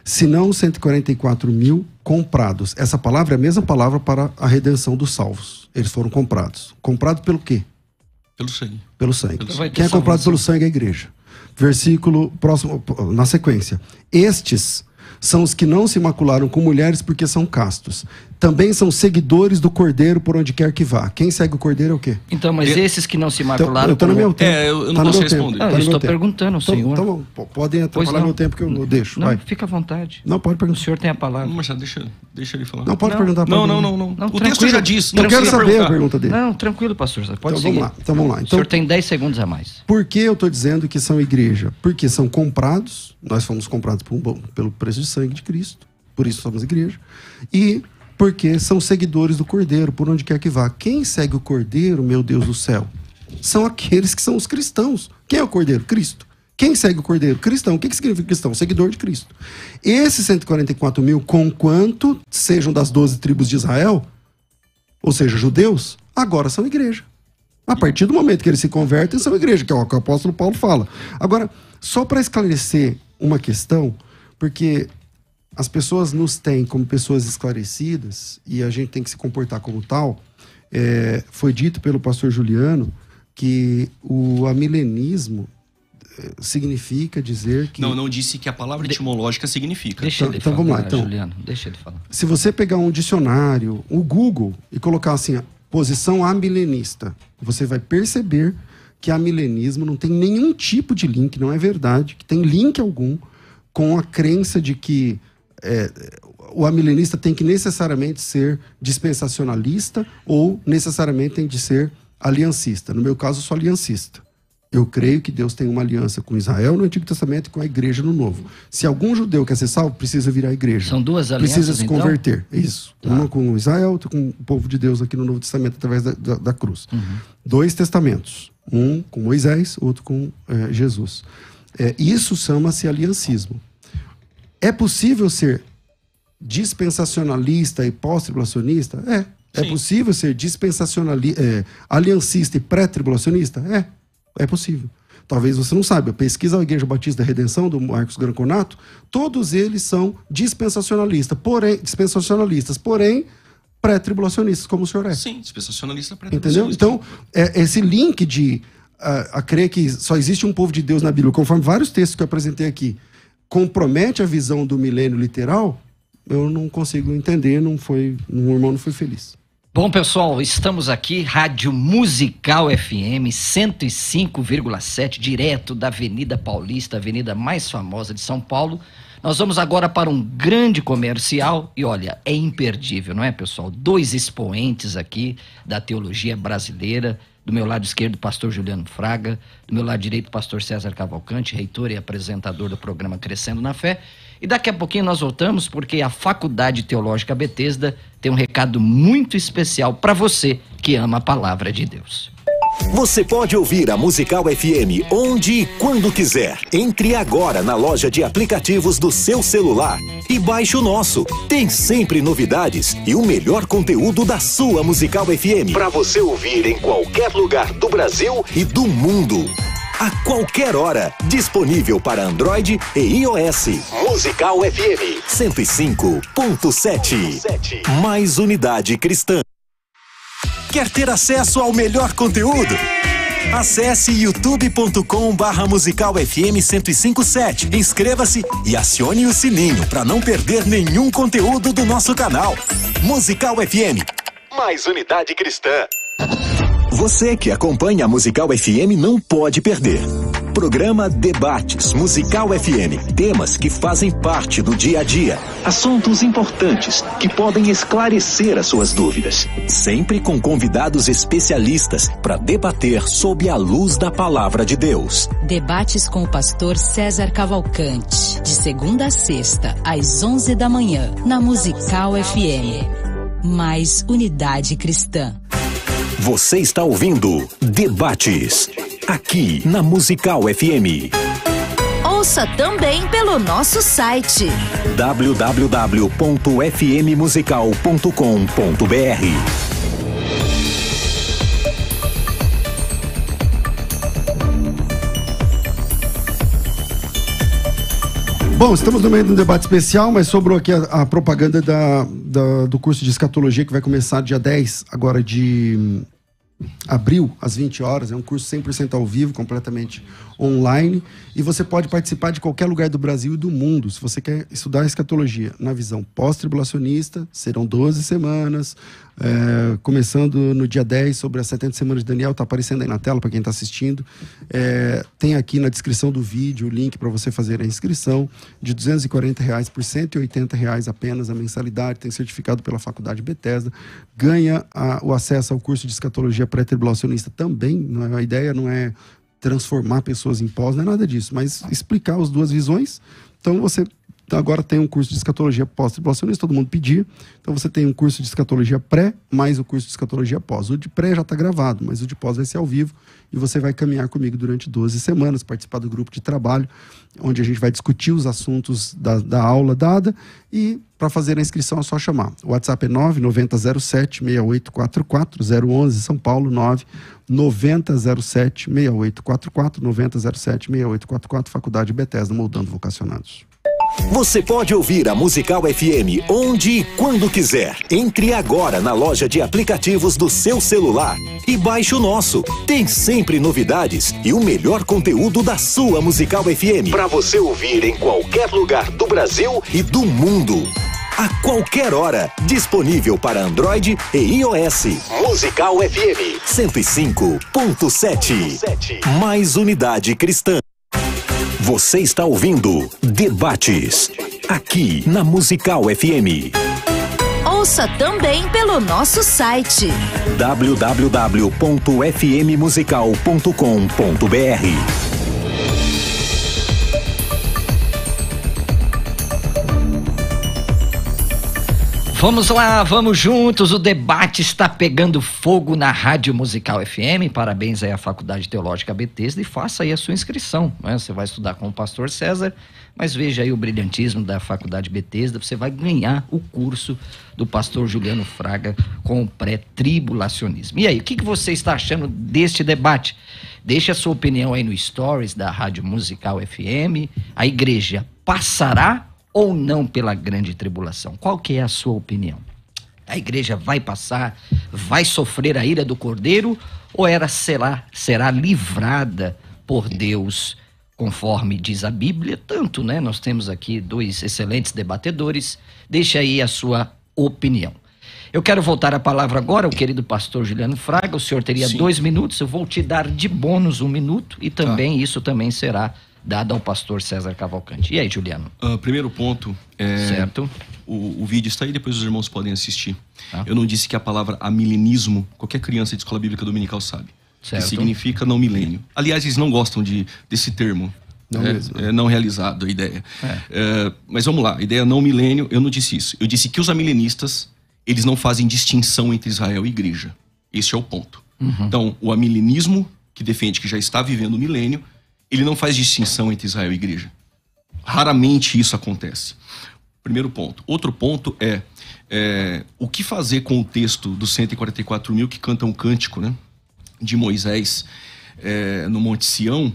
Senão os 144 mil comprados. Essa palavra é a mesma palavra para a redenção dos salvos. Eles foram comprados. Comprado pelo quê? Pelo sangue. Pelo sangue. Pelo sangue. Quem é comprado pelo sangue é a igreja. Versículo próximo, na sequência. Estes são os que não se macularam com mulheres porque são castos também são seguidores do Cordeiro por onde quer que vá. Quem segue o Cordeiro é o quê? Então, mas eu... esses que não se matricularam... Então, eu no meu tempo. É, eu não tá posso responder. Tempo, ah, tá eu estou tempo. perguntando ao então, Então, podem atrapalhar pois meu tempo que eu deixo. Não, vai. fica à vontade. Não, pode perguntar. O senhor tem a palavra. Marcelo, deixa, deixa ele falar. Não, pode não, perguntar. Não, não, não, não, não. O texto já disse. Não quero saber perguntar. a pergunta dele. Não, tranquilo, pastor. Pode então, seguir. Vamos lá, então, vamos lá. Então, o senhor então, tem 10 segundos a mais. Por que eu estou dizendo que são igreja? Porque são comprados. Nós fomos comprados por um, bom, pelo preço de sangue de Cristo. Por isso somos igreja. E porque são seguidores do Cordeiro, por onde quer que vá. Quem segue o Cordeiro, meu Deus do céu, são aqueles que são os cristãos. Quem é o Cordeiro? Cristo. Quem segue o Cordeiro? Cristão. O que, que significa cristão? Seguidor de Cristo. Esses 144 mil, conquanto sejam das 12 tribos de Israel, ou seja, judeus, agora são igreja. A partir do momento que eles se convertem, são igreja, que é o que o apóstolo Paulo fala. Agora, só para esclarecer uma questão, porque as pessoas nos têm como pessoas esclarecidas e a gente tem que se comportar como tal. É, foi dito pelo pastor Juliano que o amilenismo é, significa dizer que. Não, não disse que a palavra etimológica significa. Deixa então, ele então falar, vamos lá. Então, Juliano, deixa ele falar. Se você pegar um dicionário, o Google, e colocar assim, posição amilenista, você vai perceber que amilenismo não tem nenhum tipo de link, não é verdade, que tem link algum com a crença de que é, o amilenista tem que necessariamente ser dispensacionalista ou necessariamente tem de ser aliancista. No meu caso, eu sou aliancista. Eu creio que Deus tem uma aliança com Israel no Antigo Testamento e com a igreja no Novo. Se algum judeu quer ser salvo, precisa vir à igreja. São duas alianças. Precisa se então? converter. Então? Isso. Tá. Uma com Israel, outra com o povo de Deus aqui no Novo Testamento através da, da, da cruz. Uhum. Dois testamentos. Um com Moisés, outro com é, Jesus. É, isso chama-se aliancismo. É possível ser dispensacionalista e pós-tribulacionista? É. é Sim. É possível ser dispensacionalista, é, aliancista e pré-tribulacionista? É. É possível. Talvez você não saiba. Pesquisa a Igreja Batista da Redenção, do Marcos Granconato. Todos eles são dispensacionalistas, porém, dispensacionalistas, porém pré-tribulacionistas, como o senhor é. Sim, dispensacionalista pré-tribulacionista. Entendeu? Então, é, esse link de a, ah, a crer que só existe um povo de Deus na Bíblia, conforme vários textos que eu apresentei aqui, compromete a visão do milênio literal, eu não consigo entender, não foi, meu irmão não foi feliz. Bom, pessoal, estamos aqui, Rádio Musical FM 105,7, direto da Avenida Paulista, a avenida mais famosa de São Paulo. Nós vamos agora para um grande comercial e olha, é imperdível, não é, pessoal? Dois expoentes aqui da teologia brasileira, do meu lado esquerdo, pastor Juliano Fraga. Do meu lado direito, pastor César Cavalcante, reitor e apresentador do programa Crescendo na Fé. E daqui a pouquinho nós voltamos, porque a Faculdade Teológica Betesda tem um recado muito especial para você que ama a palavra de Deus. Você pode ouvir a Musical FM onde e quando quiser. Entre agora na loja de aplicativos do seu celular e baixe o nosso. Tem sempre novidades e o melhor conteúdo da sua Musical FM para você ouvir em qualquer lugar do Brasil e do mundo. A qualquer hora, disponível para Android e iOS. Musical FM 105.7. Mais unidade cristã. Quer ter acesso ao melhor conteúdo? Acesse youtube.com barra musical FM 1057. Inscreva-se e acione o sininho para não perder nenhum conteúdo do nosso canal. Musical FM. Mais unidade cristã. Você que acompanha a Musical FM não pode perder. Programa Debates Musical FM. Temas que fazem parte do dia a dia. Assuntos importantes que podem esclarecer as suas dúvidas. Sempre com convidados especialistas para debater sob a luz da palavra de Deus. Debates com o pastor César Cavalcante. De segunda a sexta, às 11 da manhã, na Musical, FM. Mais unidade cristã. Você está ouvindo Debates, aqui na Musical FM. Ouça também pelo nosso site www.fmmusical.com.br. Bom, estamos no meio de um debate especial, mas sobrou aqui a, a propaganda da, da, do curso de escatologia que vai começar dia 10 agora de, abril, às 20 horas. É um curso 100% ao vivo, completamente online. E você pode participar de qualquer lugar do Brasil e do mundo, se você quer estudar escatologia na visão pós-tribulacionista. Serão 12 semanas. É, começando no dia 10 sobre as 70 semanas de Daniel, está aparecendo aí na tela para quem está assistindo. É, tem aqui na descrição do vídeo o link para você fazer a inscrição de 240 reais por 180 reais apenas a mensalidade, tem certificado pela Faculdade Bethesda, ganha a, o acesso ao curso de escatologia pré-tribulacionista também. Não é, a ideia não é transformar pessoas em pós, não é nada disso, mas explicar as duas visões. Então você então agora tem um curso de escatologia pós-tribulacionista, todo mundo pedir. Então você tem um curso de escatologia pré, mais o curso de escatologia pós. O de pré já está gravado, mas o de pós vai ser ao vivo e você vai caminhar comigo durante 12 semanas, participar do grupo de trabalho, onde a gente vai discutir os assuntos da, da aula dada e para fazer a inscrição é só chamar. O WhatsApp é 99007-6844, 011 São Paulo, 99007-6844, 9007-6844, Faculdade Bethesda, moldando vocacionados. Você pode ouvir a Musical FM onde e quando quiser. Entre agora na loja de aplicativos do seu celular e baixe o nosso. Tem sempre novidades e o melhor conteúdo da sua Musical FM para você ouvir em qualquer lugar do Brasil e do mundo. A qualquer hora, disponível para Android e iOS. Musical FM 105.7. Mais unidade cristã. Você está ouvindo Debates, aqui na Musical FM. Ouça também pelo nosso site www.fmmusical.com.br. Vamos lá, vamos juntos. O debate está pegando fogo na Rádio Musical FM. Parabéns aí à Faculdade Teológica Betesda e faça aí a sua inscrição. Né? Você vai estudar com o pastor César, mas veja aí o brilhantismo da Faculdade Betesda. Você vai ganhar o curso do pastor Juliano Fraga com o pré-tribulacionismo. E aí, o que, que você está achando deste debate? Deixe a sua opinião aí no Stories da Rádio Musical FM. A igreja passará ou não pela grande tribulação? Qual que é a sua opinião? A igreja vai passar, vai sofrer a ira do cordeiro ou ela será, será livrada por Deus, conforme diz a Bíblia? Tanto, né? Nós temos aqui dois excelentes debatedores. Deixa aí a sua opinião. Eu quero voltar a palavra agora ao querido pastor Juliano Fraga. O senhor teria Sim. dois minutos. Eu vou te dar de bônus um minuto e tá. também tá. isso também será dada ao pastor César Cavalcante. E aí, Juliano? Uh, primeiro ponto. É, certo. O, o, vídeo está aí, depois os irmãos podem assistir. Tá. Eu não disse que a palavra amilenismo, qualquer criança de escola bíblica dominical sabe. Certo. Que significa não milênio. Aliás, eles não gostam de, desse termo. Não, é, é, não realizado a ideia. É. é. mas vamos lá, a ideia não milênio, eu não disse isso. Eu disse que os amilenistas, eles não fazem distinção entre Israel e igreja. Esse é o ponto. Uhum. Então, o amilenismo, que defende que já está vivendo o milênio, ele não faz distinção entre Israel e igreja. Raramente isso acontece. Primeiro ponto. Outro ponto é, é o que fazer com o texto dos 144 mil que cantam o cântico né, de Moisés é, no Monte Sião,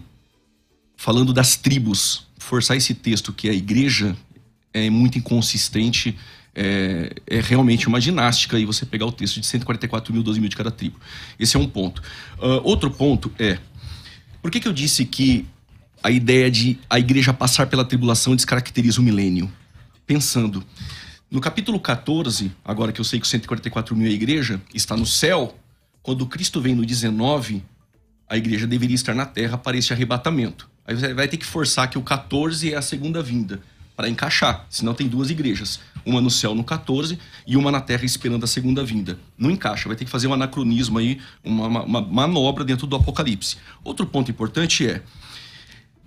falando das tribos. Forçar esse texto que é a igreja é muito inconsistente. É, é, realmente uma ginástica e você pegar o texto de 144 mil, 12 mil de cada tribo. Esse é um ponto. Uh, outro ponto é por que, que eu disse que a ideia de a igreja passar pela tribulação descaracteriza o milênio? Pensando. No capítulo 14, agora que eu sei que 144 mil é a igreja, está no céu, quando Cristo vem no 19, a igreja deveria estar na terra para esse arrebatamento. Aí você vai ter que forçar que o 14 é a segunda vinda para encaixar, senão tem duas igrejas, uma no céu no 14 e uma na terra esperando a segunda vinda. Não encaixa, vai ter que fazer um anacronismo aí, uma, uma, uma manobra dentro do Apocalipse. Outro ponto importante é,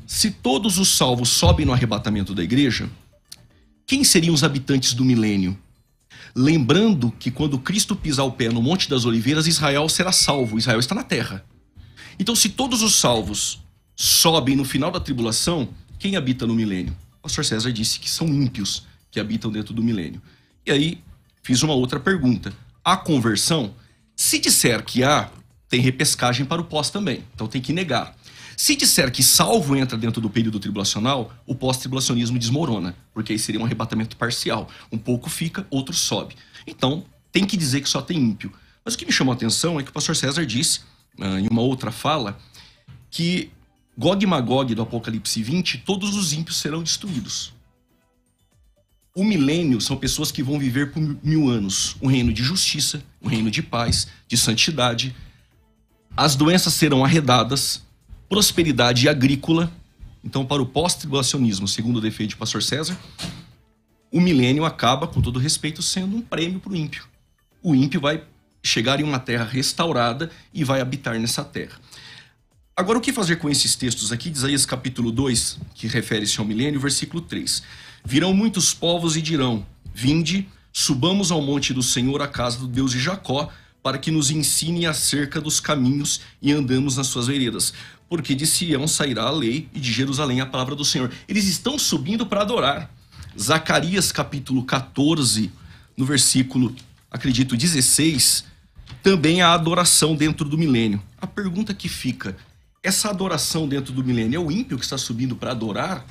se todos os salvos sobem no arrebatamento da igreja, quem seriam os habitantes do milênio? Lembrando que quando Cristo pisar o pé no Monte das Oliveiras, Israel será salvo, Israel está na terra. Então, se todos os salvos sobem no final da tribulação, quem habita no milênio? pastor César disse que são ímpios que habitam dentro do milênio. E aí fiz uma outra pergunta. A conversão, se disser que há, tem repescagem para o pós também, então tem que negar. Se disser que salvo entra dentro do período tribulacional, o pós-tribulacionismo desmorona, porque aí seria um arrebatamento parcial. Um pouco fica, outro sobe. Então, tem que dizer que só tem ímpio. Mas o que me chamou a atenção é que o pastor César disse, ah, em uma outra fala, que Gog e Magog do Apocalipse 20, todos os ímpios serão destruídos. O milênio são pessoas que vão viver por mil anos. Um reino de justiça, um reino de paz, de santidade. As doenças serão arredadas, prosperidade agrícola. Então, para o pós-tribulacionismo, segundo defende o pastor César, o milênio acaba, com todo respeito, sendo um prêmio para o ímpio. O ímpio vai chegar em uma terra restaurada e vai habitar nessa terra. Agora, o que fazer com esses textos aqui de Isaías capítulo 2, que refere-se ao milênio, versículo 3? Virão muitos povos e dirão: Vinde, subamos ao monte do Senhor, à casa do Deus de Jacó, para que nos ensine acerca dos caminhos e andamos nas suas veredas. Porque de Sião sairá a lei e de Jerusalém a palavra do Senhor. Eles estão subindo para adorar. Zacarias capítulo 14, no versículo, acredito, 16, também a adoração dentro do milênio. A pergunta que fica: essa adoração dentro do milênio é o ímpio que está subindo para adorar?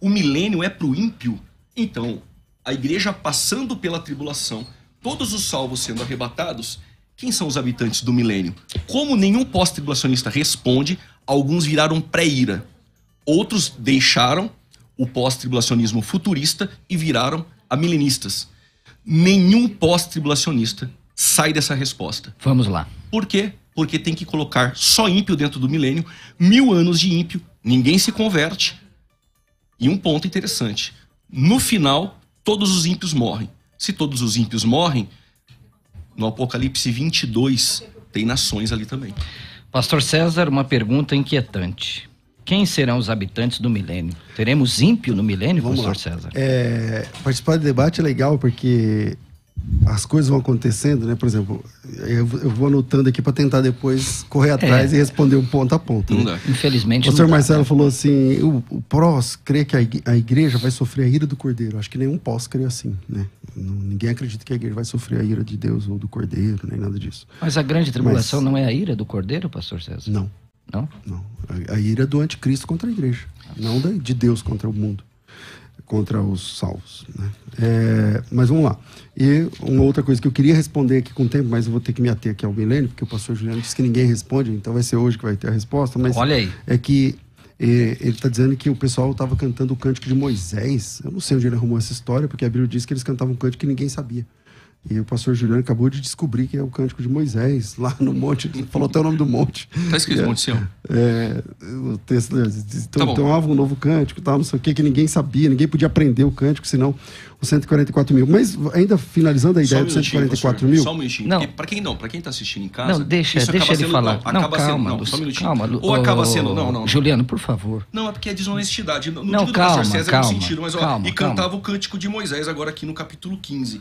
O milênio é para o ímpio? Então, a igreja passando pela tribulação, todos os salvos sendo arrebatados, quem são os habitantes do milênio? Como nenhum pós-tribulacionista responde, alguns viraram pré-ira. Outros deixaram o pós-tribulacionismo futurista e viraram amilenistas. Nenhum pós-tribulacionista sai dessa resposta. Vamos lá. Por quê? porque tem que colocar só ímpio dentro do milênio, mil anos de ímpio, ninguém se converte. E um ponto interessante: no final, todos os ímpios morrem. Se todos os ímpios morrem, no Apocalipse 22 tem nações ali também. Pastor César, uma pergunta inquietante. Quem serão os habitantes do milênio? Teremos ímpio no milênio, Vamos pastor lá. César? É, participar do debate é legal porque as coisas vão acontecendo, né? Por exemplo, eu, eu vou anotando aqui para tentar depois correr atrás é. e responder o um ponto a ponto. Não né? dá. Infelizmente. O senhor Marcelo dá. Né? falou assim: o, o prós crê que a igreja vai sofrer a ira do cordeiro. Acho que nenhum pós crê assim, né? Ninguém acredita que a igreja vai sofrer a ira de Deus ou do cordeiro, nem nada disso. Mas a grande tribulação Mas... não é a ira do cordeiro, pastor César? Não. Não? Não. A, a ira do anticristo contra a igreja, não de Deus contra o mundo contra os salvos. Né? É, mas vamos lá. E uma outra coisa que eu queria responder aqui com o tempo, mas eu vou ter que me ater aqui ao milênio, porque o pastor Juliano disse que ninguém responde, então vai ser hoje que vai ter a resposta. Mas Olha aí. É que é, ele está dizendo que o pessoal estava cantando o cântico de Moisés. Eu não sei onde ele arrumou essa história, porque a Bíblia diz que eles cantavam um cântico que ninguém sabia. E o pastor Juliano acabou de descobrir que é o cântico de Moisés, lá no monte. Falou até o nome do monte. Está escrito é, Monte Sião. É, o texto né, então, tá então um novo cântico, tal, não sei o que, que ninguém sabia, ninguém podia aprender o cântico, senão os 144 mil. Mas ainda finalizando a ideia um dos 144 mil. Só um minutinho. Não. Para quem não, para quem está assistindo em casa. Não, deixa, isso deixa ele sendo, falar. Não, não calma, sendo, não, só um minutinho. Calma, Ou acaba sendo. Não, não, Juliano, por favor. Não, é porque é desonestidade. Não, não calma, pastor é César calma, sentido, mas calma, ó, calma, e cantava o cântico de Moisés agora aqui no capítulo 15.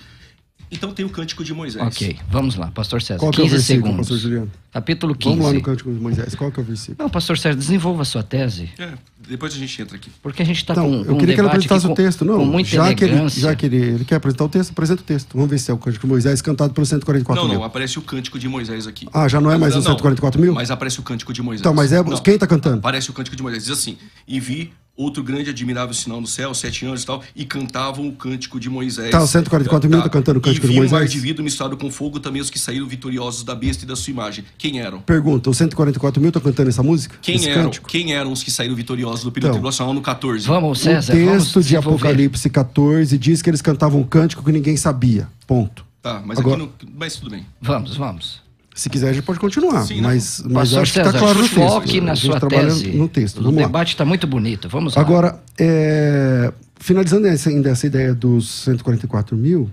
Então tem o Cântico de Moisés. Ok, vamos lá, pastor César. Qual 15 é segundos. pastor Juliano? Capítulo 15. Vamos lá no Cântico de Moisés. Qual que é o versículo? Não, pastor César, desenvolva a sua tese. É, depois a gente entra aqui. Porque a gente está com, com Eu queria que ele apresentasse o texto, não. Com muita já que ele, já que ele, ele, quer apresentar o texto, apresenta o texto. Vamos ver se é o Cântico de Moisés cantado pelo 144 não, mil. Não, não, aparece o Cântico de Moisés aqui. Ah, já não é mais não, o 144 mil? Mas aparece o Cântico de Moisés. Então, mas é, não, quem está cantando? Aparece o Cântico de Moisés. Diz assim, e vi outro grande admirável sinal no céu, sete anos e tal, e cantavam o cântico de Moisés. Tá, 144 mil tá cantando o cântico de Moisés. E vi um indivíduo misturado com fogo também os que saíram vitoriosos da besta e da sua imagem. Quem eram? Pergunta, os 144 mil estão tá cantando essa música? Quem eram? Cântico? Quem eram os que saíram vitoriosos do período então, tribulacional no 14? Vamos, César, O texto de Apocalipse 14 diz que eles cantavam um cântico que ninguém sabia. Ponto. Tá, mas Agora... aqui no... Mas tudo bem. Vamos, vamos. Se quiser, a gente pode continuar. Sim, mas mas acho tá César, que está claro no texto. Foque na sua tese. No texto. Vamos o debate está muito bonito. Vamos lá. Agora, é, finalizando essa, ainda essa ideia dos 144 mil,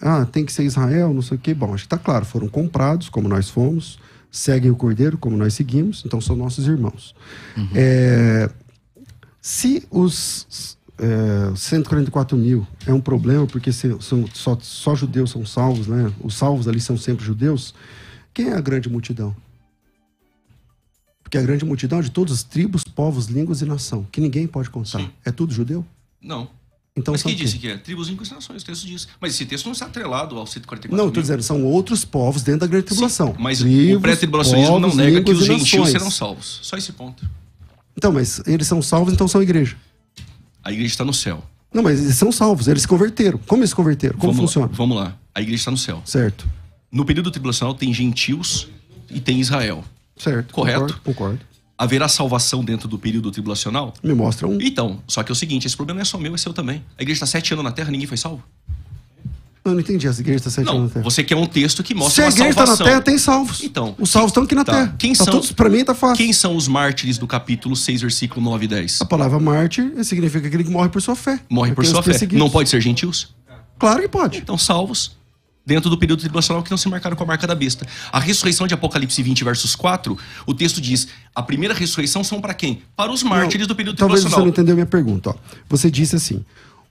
ah, tem que ser Israel, não sei o quê. Bom, acho que está claro. Foram comprados, como nós fomos, seguem o Cordeiro, como nós seguimos, então são nossos irmãos. Uhum. É, se os é, 144 mil é um problema, porque se, são, só, só judeus são salvos, né? Os salvos ali são sempre judeus quem é a grande multidão? Porque a grande multidão é de todas as tribos, povos, línguas e nação, que ninguém pode contar. Sim. É tudo judeu? Não. Então, Mas quem disse que é? Tribos, línguas e nações, o texto diz. Mas esse texto não está atrelado ao 144 Não, estou dizendo, são outros povos dentro da grande tribulação. Sim, mas tribos, o pré-tribulacionismo não nega que os gentios serão salvos. Só esse ponto. Então, mas eles são salvos, então são igreja. A igreja está no céu. Não, mas eles são salvos, eles se converteram. Como eles se converteram? Como vamos funciona? Lá, vamos lá. A igreja está no céu. Certo. No período tribulacional tem gentios e tem Israel. Certo. Correto? Concordo. concordo. Haverá salvação dentro do período tribulacional? Me mostra um. Então, só que é o seguinte: esse problema não é só meu, é seu também. A igreja está sete anos na terra ninguém foi salvo? Eu não entendi as igrejas tá sete não, anos na Terra. Você quer um texto que mostra Se a igreja está na Terra, tem salvos. Então. Os salvos estão aqui na tá. Terra. Quem tá são, todos, pra mim tá fácil. Quem são os mártires do capítulo 6, versículo 9 e 10? A palavra mártir significa aquele que morre por sua fé. Morre por sua fé. Não pode ser gentios? Claro que pode. Então, salvos dentro do período tribulacional que não se marcaram com a marca da besta. A ressurreição de Apocalipse 20, versos 4, o texto diz: a primeira ressurreição são para quem? Para os mártires não, do período tribulacional. Talvez você não entendeu minha pergunta. Ó. Você disse assim: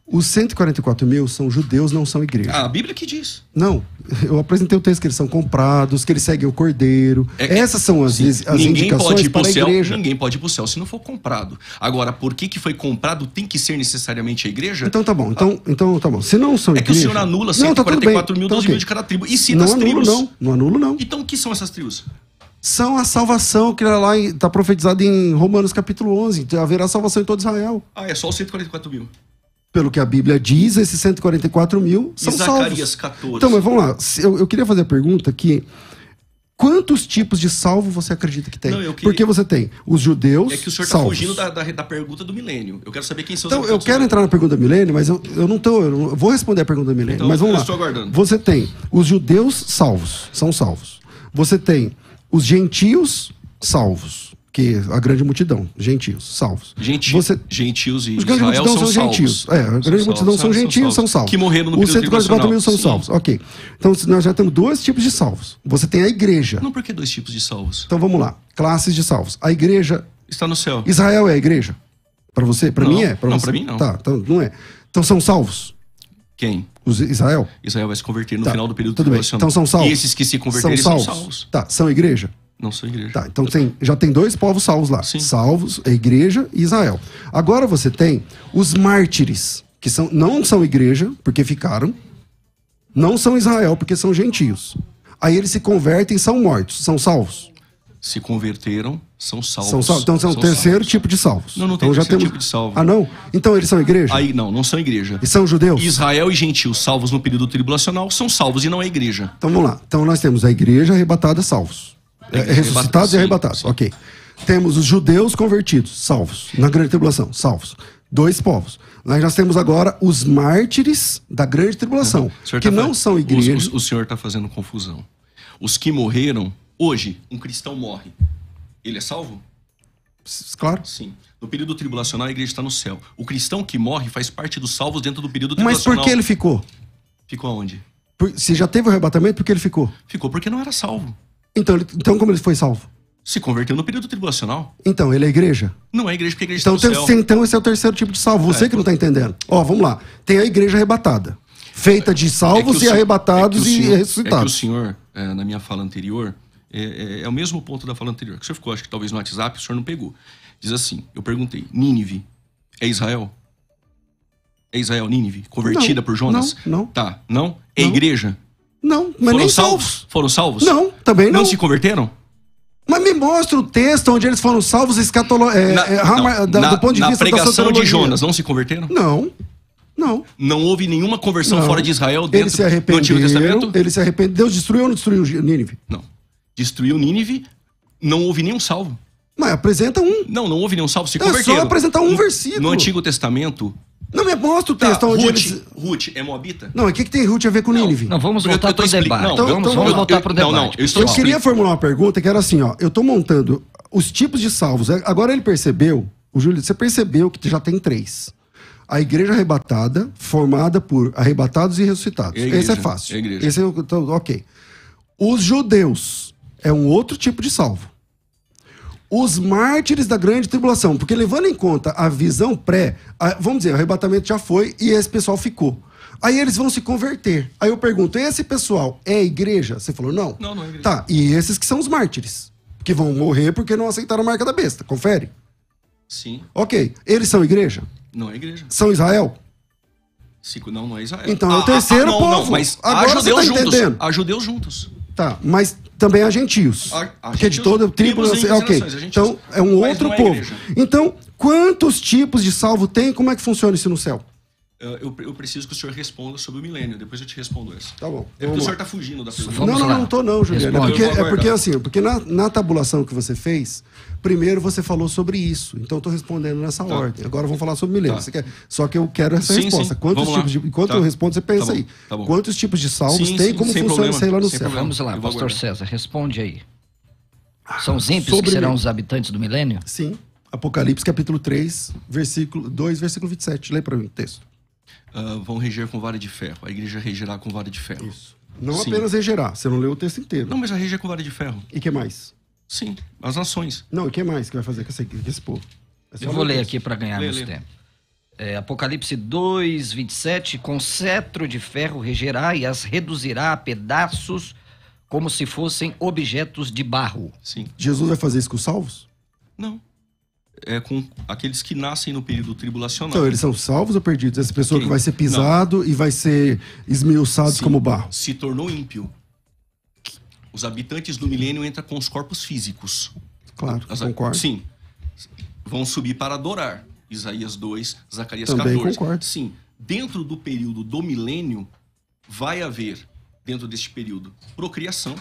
os 144 mil são judeus, não são igreja. Ah, a Bíblia que diz. Não, eu apresentei o texto que eles são comprados, que eles seguem o cordeiro. É, Essas são as, sim, as ninguém indicações pode ir para céu, a igreja. Ninguém pode ir para o céu se não for comprado. Agora, por que, que foi comprado tem que ser necessariamente a igreja? Então tá bom, então, ah. então tá bom. Se não são igrejas. igreja... É que o senhor anula 144 não, tá mil, tá então, 12 mil de cada tribo e cita não as anulo, tribos. Não, não anulo não. Então o que são essas tribos? são a salvação que lá está profetizada em Romanos capítulo 11. Haverá salvação em todo Israel. Ah, é só os 144 mil pelo que a Bíblia diz, esses 144 mil são Zacarias salvos. 14. Então, mas vamos lá. Eu, eu queria fazer a pergunta que quantos tipos de salvo você acredita que tem? Não, queria... Porque você tem os judeus. É que o senhor está fugindo da, da, da, pergunta do milênio. Eu quero saber quem são então, os Então, eu quero entrar na pergunta do milênio, mas eu, eu não estou. Eu, eu vou responder a pergunta do milênio. Então, mas vamos eu lá. Estou aguardando. Você tem os judeus salvos, são salvos. Você tem os gentios salvos que a grande multidão, gentios, salvos. Genti, Você, gentios e os grandes Israel multidão são, são gentios. É, a grande são multidão salvos, são gentios, são salvos. Que morreram no Os 144 mil são salvos. Ok. Então nós já temos dois tipos de salvos. Você tem a igreja. Não, por que dois tipos de salvos? Então vamos lá. Classes de salvos. A igreja. Está no céu. Israel é a igreja? Para você? Para mim é? Pra não, para mim não. Tá, então não é. Então são salvos. Quem? Os Israel. Israel vai se converter no tá, final do período Tudo Então são salvos. E esses que se converterem são salvos. São salvos. Tá, são igreja? Não são igreja. Tá, então tem, já tem dois povos salvos lá. Sim. Salvos, a igreja e Israel. Agora você tem os mártires, que são, não são igreja, porque ficaram. Não são Israel, porque são gentios. Aí eles se convertem são mortos, são salvos. Se converteram, são salvos. São salvos. Então são, são terceiro salvos. tipo de salvos. Não, não tem então, já temos... tipo de salvo. Ah, não? Então eles são igreja? Aí não, não são igreja. E são judeus? Israel e gentios salvos no período tribulacional são salvos e não é igreja. Então vamos lá. Então nós temos a igreja arrebatada salvos. É é ressuscitados e arrebatados. Sim. Ok. Temos os judeus convertidos, salvos, na grande tribulação, salvos. Dois povos. Nós, já temos agora os mártires da grande tribulação, uhum. que tá não são igrejas. O, o, o senhor está fazendo confusão. Os que morreram, hoje, um cristão morre. Ele é salvo? Claro. Sim. No período tribulacional, a igreja está no céu. O cristão que morre faz parte dos salvos dentro do período tribulacional. Mas por que ele ficou? Ficou aonde? se já teve o arrebatamento, por que ele ficou? Ficou porque não era salvo. Então, ele, então como ele foi salvo? Se converteu no período tribulacional. Então, ele é igreja? Não é igreja, porque a igreja então, está no tem, então, céu. Então, esse é o terceiro tipo de salvo. Você é, que não está entendendo. Ó, vamos lá. Tem a igreja arrebatada. Feita de salvos é senhor, e arrebatados é senhor, e ressuscitados. É que o senhor, é, na minha fala anterior, é, é, é, o mesmo ponto da fala anterior. Que o senhor ficou, acho que talvez no WhatsApp, o senhor não pegou. Diz assim, eu perguntei, Nínive é Israel? É Israel, Nínive, convertida não, por Jonas? Não, não. Tá, não? É não. igreja? Não, mas foram nem salvos. Foram salvos? Não, também não. Não se converteram? Mas me mostra o texto onde eles foram salvos escatolo... É, na, é, não, da, na, do ponto de na vista pregação da pregação de Jonas, não se converteram? Não. Não. Não houve nenhuma conversão não. fora de Israel dentro se do Antigo Testamento? Eles se arrependeu. Deus destruiu ou não destruiu Nínive? Não. Destruiu Nínive, não houve nenhum salvo. Mas apresenta um. Não, não houve nenhum salvo. Se é converteram. só apresentar um no, versículo. No Antigo Testamento, mostra o tá, texto tá, onde Ruth, eles... Ruth é moabita? Não, o que, que tem Ruth a ver com não, Nínive? Não, vamos voltar para o debate. Não, então, vamos, então, vamos voltar para o debate. Não, não, eu, estou eu queria formular uma pergunta que era assim, ó. Eu estou montando os tipos de salvos. É, agora ele percebeu, o Júlio, você percebeu que já tem três. A igreja arrebatada, formada por arrebatados e ressuscitados. É Esse é fácil. É Esse é, então, ok. Os judeus é um outro tipo de salvo os mártires da grande tribulação. Porque levando em conta a visão pré, a, vamos dizer, o arrebatamento já foi e esse pessoal ficou. Aí eles vão se converter. Aí eu pergunto, esse pessoal é igreja? Você falou, não. Não, não é igreja. Tá, e esses que são os mártires, que vão morrer porque não aceitaram a marca da besta. Confere. Sim. Ok. Eles são igreja? Não é igreja. São Israel? não, não é Israel. Então ah, é o ah, ah, terceiro ah, não, povo. Não, mas Agora há judeus tá juntos. Entendendo. Há judeus juntos. Tá, mas também há gentios. A, a porque de toda tribo, tribos, ok. Gentios, então, é um outro é povo. Igreja. Então, quantos tipos de salvo tem? Como é que funciona isso no céu? eu, eu, preciso que o senhor responda sobre o milênio. Depois eu te respondo essa. Tá bom. É porque o senhor está fugindo da pergunta. não, não, não estou não, Juliano. É porque, é porque assim, porque na, na, tabulação que você fez, primeiro você falou sobre isso. Então estou respondendo nessa tá. ordem. Agora vamos falar sobre o milênio. Tá. Quer, só que eu quero essa sim, resposta. Sim. Quantos tipos de, enquanto tá. eu respondo, você tá pensa aí. Tá Quantos tipos de salmos sim, tem? como funciona isso aí lá no sem céu? Problema. Vamos lá, pastor César, responde aí. Ah, São os ímpios sobre que serão os habitantes do milênio? Sim. Apocalipse capítulo 3, versículo 2, versículo 27. Lê para mim o texto uh, vão reger com vara de ferro. A igreja regerá com vara de ferro. Isso. Não Sim. apenas regerá, você não leu o texto inteiro. Não, mas a reger com vara de ferro. E que mais? Sim, as nações. Não, e que mais que vai fazer com esse, com esse povo? Eu vou ler texto. aqui para ganhar lê, lê. tempo. É, Apocalipse 2, 27, com cetro de ferro regerá e as reduzirá a pedaços como se fossem objetos de barro. Sim. Jesus vai fazer isso com os salvos? Não é com aqueles que nascem no período tribulacional. Então, eles são salvos ou perdidos? Essa pessoa Quem? que vai ser pisado Não. e vai ser esmiuçado como barro. Se tornou ímpio. Os habitantes do milênio entram com os corpos físicos. Claro, As, concordo. Sim. Vão subir para adorar. Isaías 2, Zacarias Também 14. Concordo. Sim. Dentro do período do milênio, vai haver, dentro deste período, procriação.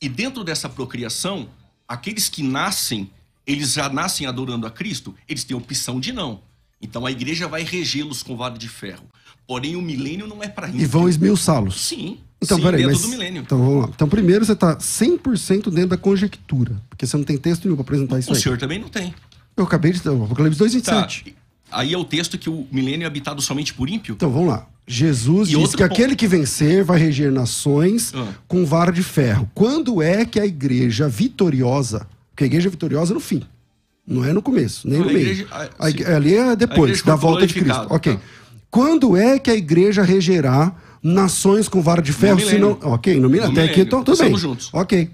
E dentro dessa procriação, aqueles que nascem eles já nascem adorando a Cristo, eles têm opção de não. Então a igreja vai regê-los com vara de ferro. Porém, o milênio não é para ímpio. E vão esmiuçá-los. Sim. Então, sim, peraí, dentro mas, do milênio. Então, vamos lá. Então, primeiro você está 100% dentro da conjectura, porque você não tem texto nenhum para apresentar isso o aí. O senhor também não tem. Eu acabei de... Apocalipse 2, 27. Tá. Aí é o texto que o milênio é habitado somente por ímpio? Então, vamos lá. Jesus e diz que ponto. aquele que vencer vai reger nações ah. com vara de ferro. Quando é que a igreja vitoriosa porque a igreja é vitoriosa no fim. Não é no começo, nem no meio. Igreja, a, é, ali é depois, da volta de Cristo. Ok. Tá. Quando é que a igreja regerá nações com vara de ferro? No se não, ok, no, até aqui então, tudo Estamos juntos. Ok.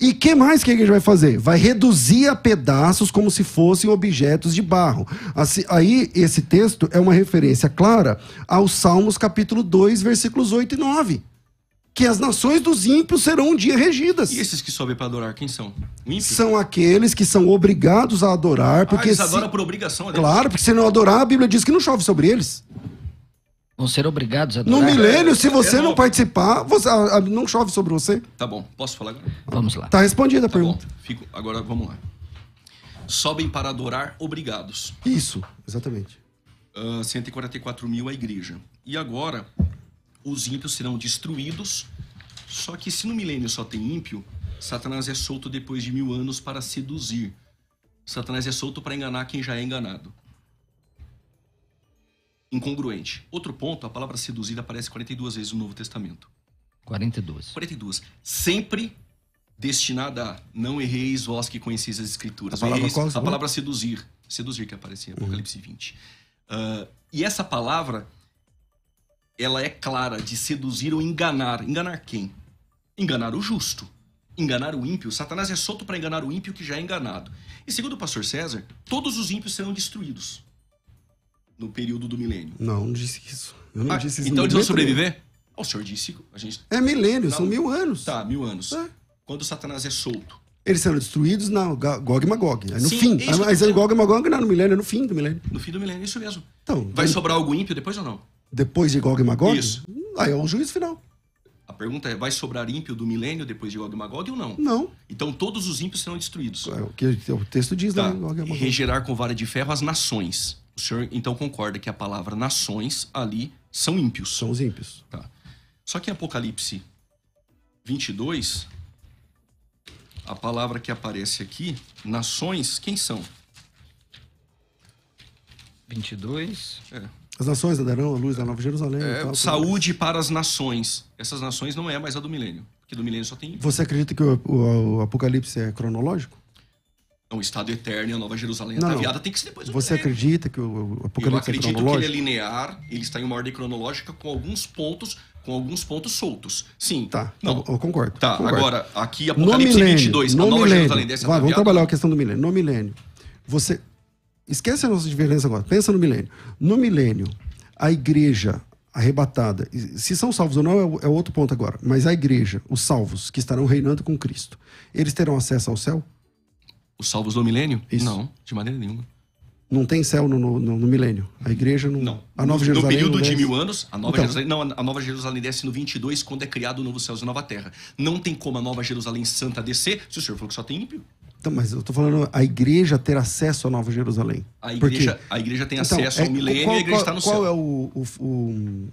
E que mais que a igreja vai fazer? Vai reduzir a pedaços como se fossem objetos de barro. Assim, aí, esse texto é uma referência clara aos Salmos capítulo 2, versículos 8 e 9 que as nações dos ímpios serão um dia regidas. E esses que sobem para adorar, quem são? São aqueles que são obrigados a adorar. Ah, porque ah, eles adoram por obrigação. Deus. Né? Claro, porque se não adorar, a Bíblia diz que não chove sobre eles. Vão ser obrigados a adorar. No milênio, se é você não, não participar, você, a, a, não chove sobre você. Tá bom, posso falar agora? Vamos lá. Tá respondida a tá pergunta. Bom, fico, agora vamos lá. Sobem para adorar obrigados. Isso, exatamente. Uh, ah, 144 mil é a igreja. E agora, os ímpios serão destruídos. Só que se no milênio só tem ímpio, Satanás é solto depois de mil anos para seduzir. Satanás é solto para enganar quem já é enganado. Incongruente. Outro ponto, a palavra seduzir aparece 42 vezes no Novo Testamento. 42. 42. Sempre destinada a não erreis vós que conheceis as escrituras. A palavra, erreis, é a palavra seduzir. Seduzir que aparece em Apocalipse uhum. 20. Uh, ah, e essa palavra ela é clara de seduzir ou enganar. Enganar quem? Enganar o justo. Enganar o ímpio. Satanás é solto para enganar o ímpio que já é enganado. E segundo o pastor César, todos os ímpios serão destruídos no período do milênio. Não, não disse isso. Eu não ah, disse isso. Então eles vão sobreviver? Oh, o senhor disse. A gente... É milênio, são mil anos. Tá, mil anos. É. Quando Satanás é solto. Eles serão destruídos na Gog e Magog. É no Sim, fim. Ah, mas é Gog e Magog não, no milênio, é no fim do milênio. No fim do milênio, é isso mesmo. Então, vai então... sobrar algo ímpio depois ou não? depois de Gog e Magog? Isso. Aí é o juízo final. A pergunta é: vai sobrar ímpio do milênio depois de Gog e Magog ou não? Não. Então todos os ímpios serão destruídos. É, o que o texto diz, tá. Né, Gog e Magog. Regerar com vara de ferro as nações. O senhor então concorda que a palavra nações ali são ímpios. São os ímpios. Tá. Só que em Apocalipse 22, a palavra que aparece aqui, nações, quem são? 22. É. As nações adarão a luz da Nova Jerusalém. É, tal, saúde para as nações. Essas nações não é mais a do milênio, porque do milênio só tem. Você acredita que o, o, o Apocalipse é cronológico? Não, o Estado Eterno e a Nova Jerusalém não, ataviada não. tem que ser depois do Você milênio. acredita que o, o Apocalipse é Eu acredito que ele é linear, ele está em uma ordem cronológica com alguns pontos com alguns pontos soltos. Sim. Tá, não. eu, concordo. Tá, concordo. agora, aqui Apocalipse no milênio, 22, no a Nova milênio, Jerusalém desce Vai, Vamos trabalhar a questão do milênio. No milênio, você Esquece a nossa diferença agora. Pensa no milênio. No milênio, a igreja arrebatada, se são salvos ou não é, é outro ponto agora, mas a igreja, os salvos que estarão reinando com Cristo, eles terão acesso ao céu? Os salvos do milênio? Isso. Não, de maneira nenhuma. Não tem céu no, no, no milênio. A igreja não. não. A Nova no, Jerusalém. No período de mil anos, a Nova, então. Jerusalém, não, a Nova Jerusalém desce no 22, quando é criado o novo céu e a nova terra. Não tem como a Nova Jerusalém Santa descer se o senhor falou que só tem ímpio. Então, mas eu estou falando a igreja ter acesso à Nova Jerusalém. A igreja, Porque... a igreja tem então, acesso é, ao milênio qual, e a igreja está no qual céu. Qual é o, o, o,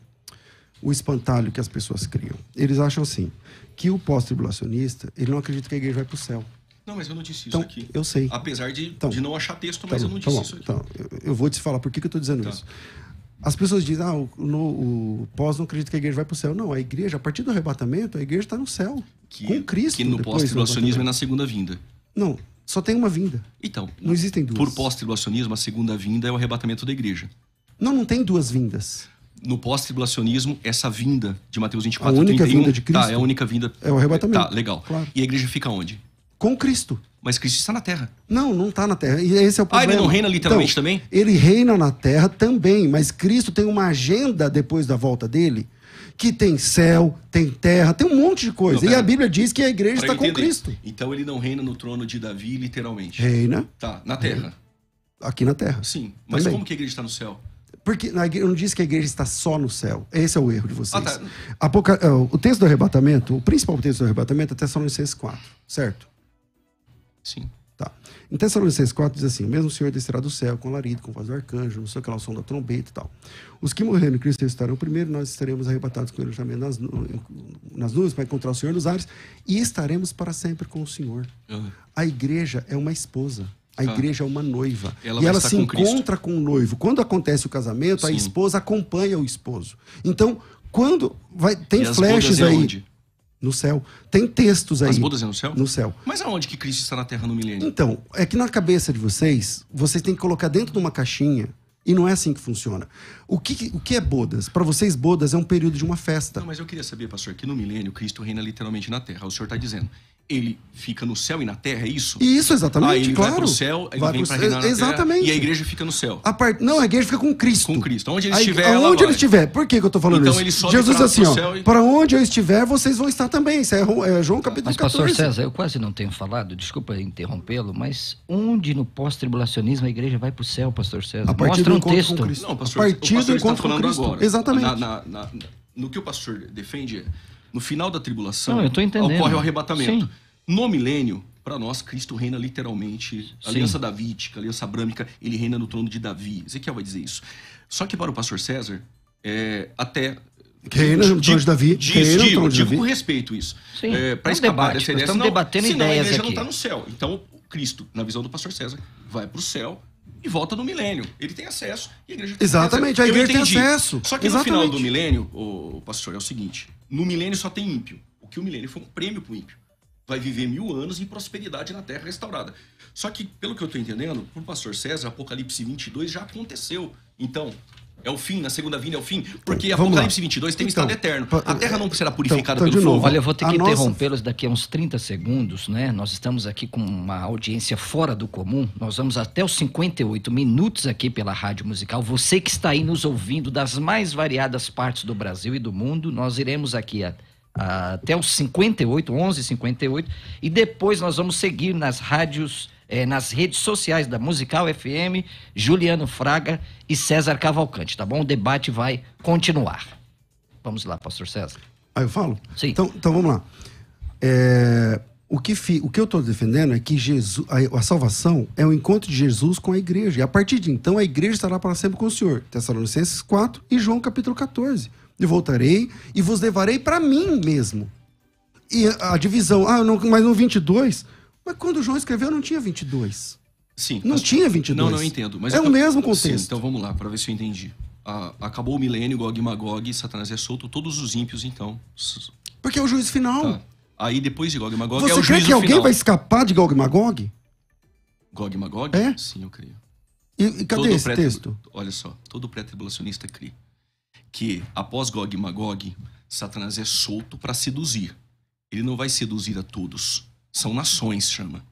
o, espantalho que as pessoas criam? Eles acham assim, que o pós-tribulacionista, ele não acredita que a igreja vai para o céu. Não, mas eu não disse isso então, aqui. Eu sei. Apesar de, então, de não achar texto, tá mas tá bom, eu não disse tá isso aqui. Então, eu, eu, vou te falar por que, que eu estou dizendo tá. isso. As pessoas dizem, ah, o, no, o pós não acredita que a igreja vai para o céu. Não, a igreja, a partir do arrebatamento, a igreja está no céu. Que, com Cristo. Que no né, pós-tribulacionismo é na segunda vinda. Não, só tem uma vinda. Então. Não existem duas. Por pós-tribulacionismo, a segunda vinda é o arrebatamento da igreja. Não, não tem duas vindas. No pós-tribulacionismo, essa vinda de Mateus 24, a única 31, vinda de tá, Cristo. Tá, é a única vinda. É o arrebatamento. Tá, legal. Claro. E a igreja fica onde? Com Cristo. Mas Cristo está na terra. Não, não está na terra. E esse é o problema. Ah, ele não reina literalmente então, também? Ele reina na terra também, mas Cristo tem uma agenda depois da volta dele que tem céu, tem terra, tem um monte de coisa. Não, e a Bíblia diz que a igreja está com Cristo. Então ele não reina no trono de Davi, literalmente. Reina. Tá, na terra. Reina. Aqui na terra. Sim, mas Também. como que a igreja está no céu? Porque na igreja, eu não disse que a igreja está só no céu. Esse é o erro de vocês. Ah, tá. Apocal... É, o texto do arrebatamento, o principal texto do arrebatamento é Tessalonicenses 4, certo? Sim. Tá. Em Tessalonicenses 4 diz assim: o mesmo Senhor descerá do céu com larido, com voz do arcanjo, não sei o que o som da trombeta e tal. Os que morreram em Cristo estarão primeiro, nós estaremos arrebatados com ele também nas, nas nuvens para encontrar o Senhor nos ares e estaremos para sempre com o Senhor. Uhum. A igreja é uma esposa. A tá. igreja é uma noiva. Ela e ela se com encontra Cristo. com o noivo. Quando acontece o casamento, Sim. a esposa acompanha o esposo. Então, quando vai tem e flashes é aí. No céu. Tem textos aí. As bodas é no céu? No céu. Mas aonde que Cristo está na terra no milênio? Então, é que na cabeça de vocês, vocês têm que colocar dentro de uma caixinha e não é assim que funciona. O que, o que é bodas? Para vocês, bodas é um período de uma festa. Não, mas eu queria saber, pastor, que no milênio Cristo reina literalmente na terra. O senhor está dizendo, ele fica no céu e na terra, é isso? Isso, exatamente, aí ele claro. vai o céu, ele vai vem para pra reinar exatamente. Terra, e a igreja fica no céu. A Não, a igreja fica com Cristo. Com Cristo. Onde ele estiver, Aonde ele estiver. Por que, que eu estou falando então, isso? Ele sobe Jesus assim, ó, e... para onde eu estiver, vocês vão estar também. Isso é, é João capítulo mas, 14. Mas, pastor César, eu quase não tenho falado, desculpa interrompê-lo, mas onde no pós-tribulacionismo a igreja vai para o céu, pastor César? A partir Mostra do um texto. Não, pastor, a partir o pastor do está falando agora. Exatamente. Na, na, na, no que o pastor defende é no final da tribulação, Não, ocorre o arrebatamento. Sim. No milênio, para nós, Cristo reina literalmente. A aliança davídica, aliança abrâmica, ele reina no trono de Davi. Ezequiel vai dizer isso. Só que para o pastor César, é, até Reina no trono de Davi. Diz, digo, trono de digo Davi. com respeito isso. Sim. É, para tá escapar dessa ideia, senão, debatendo senão ideias a igreja aqui. não está no céu. Então, Cristo, na visão do pastor César, vai para o céu e volta no milênio. Ele tem acesso e a igreja tem Exatamente, acesso. a igreja tem acesso. Só que Exatamente. no final do milênio, o pastor, é o seguinte, no milênio só tem ímpio. O que o milênio foi um prêmio para o ímpio. Vai viver mil anos em prosperidade na terra restaurada. Só que, pelo que eu estou entendendo, para o pastor César, Apocalipse 22 já aconteceu. Então, é o fim, na segunda vinda é o fim. Porque Vamos Apocalipse lá. 22 tem então, estado eterno. A terra não será então, purificada então, pelo fogo. Olha, eu vou ter que interrompê-los nossa... daqui a uns 30 segundos, né? Nós estamos aqui com uma audiência fora do comum. Nós vamos até os 58 minutos aqui pela Rádio Musical. Você que está aí nos ouvindo das mais variadas partes do Brasil e do mundo, nós iremos aqui a, a, até os 58, 11 58, e depois nós vamos seguir nas rádios é, nas redes sociais da Musical FM, Juliano Fraga e César Cavalcante, tá bom? O debate vai continuar. Vamos lá, pastor César. Ah, eu falo? Sim. Então, então vamos lá. É, o, que fi, o que eu estou defendendo é que Jesus, a, a, salvação é o encontro de Jesus com a igreja. E a partir de então, a igreja estará para sempre com o Senhor. Tessalonicenses 4 e João capítulo 14. E voltarei e vos levarei para mim mesmo. E a, a divisão, ah, não, mas no 22, mas quando João escreveu, não tinha 22. Sim. Não mas, tinha 22. Não, não entendo. Mas é o mesmo contexto. Sim, então vamos lá, para ver se eu entendi. Ah, acabou o milênio, Gog e Magog, Satanás é solto, todos os ímpios, então. Porque é o juiz final. Tá. Aí depois de Gog e Magog é Você é o final. Você crê que alguém vai escapar de Gog e Magog? Gog e Magog? É? Sim, eu creio. E, e cadê todo esse texto? Olha só, todo pré-tribulacionista crê que após Gog e Magog, Satanás é solto para seduzir. Ele não vai seduzir a todos. São nações, chama.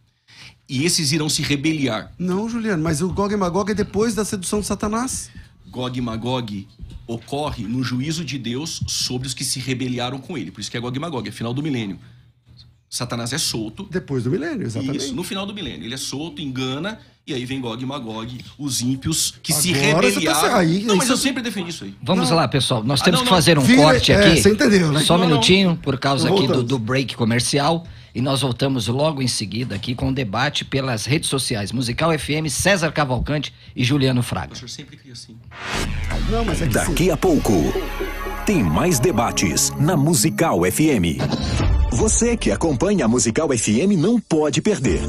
E esses irão se rebeliar. Não, Juliano, mas o Gog e Magog é depois da sedução de Satanás. Gog e Magog ocorre no juízo de Deus sobre os que se rebeliaram com ele. Por isso que é Gog e Magog, é final do milênio. Satanás é solto. Depois do milênio, exatamente. Isso, no final do milênio. Ele é solto, engana, e aí vem Gog e Magog, os ímpios que Agora tá se rebeliaram. Tá... Aí, não, mas eu sempre defendi isso aí. Vamos não. lá, pessoal. Nós ah, temos ah, não, que fazer um corte é, aqui. É, você entendeu, né? Só um minutinho, por causa aqui do, do break comercial e nós voltamos logo em seguida aqui com o um debate pelas redes sociais Musical FM, César Cavalcante e Juliano Fraga. O senhor sempre cria assim. Não, mas é Daqui sim. a pouco tem mais debates na Musical FM. Você que acompanha a Musical FM não pode perder.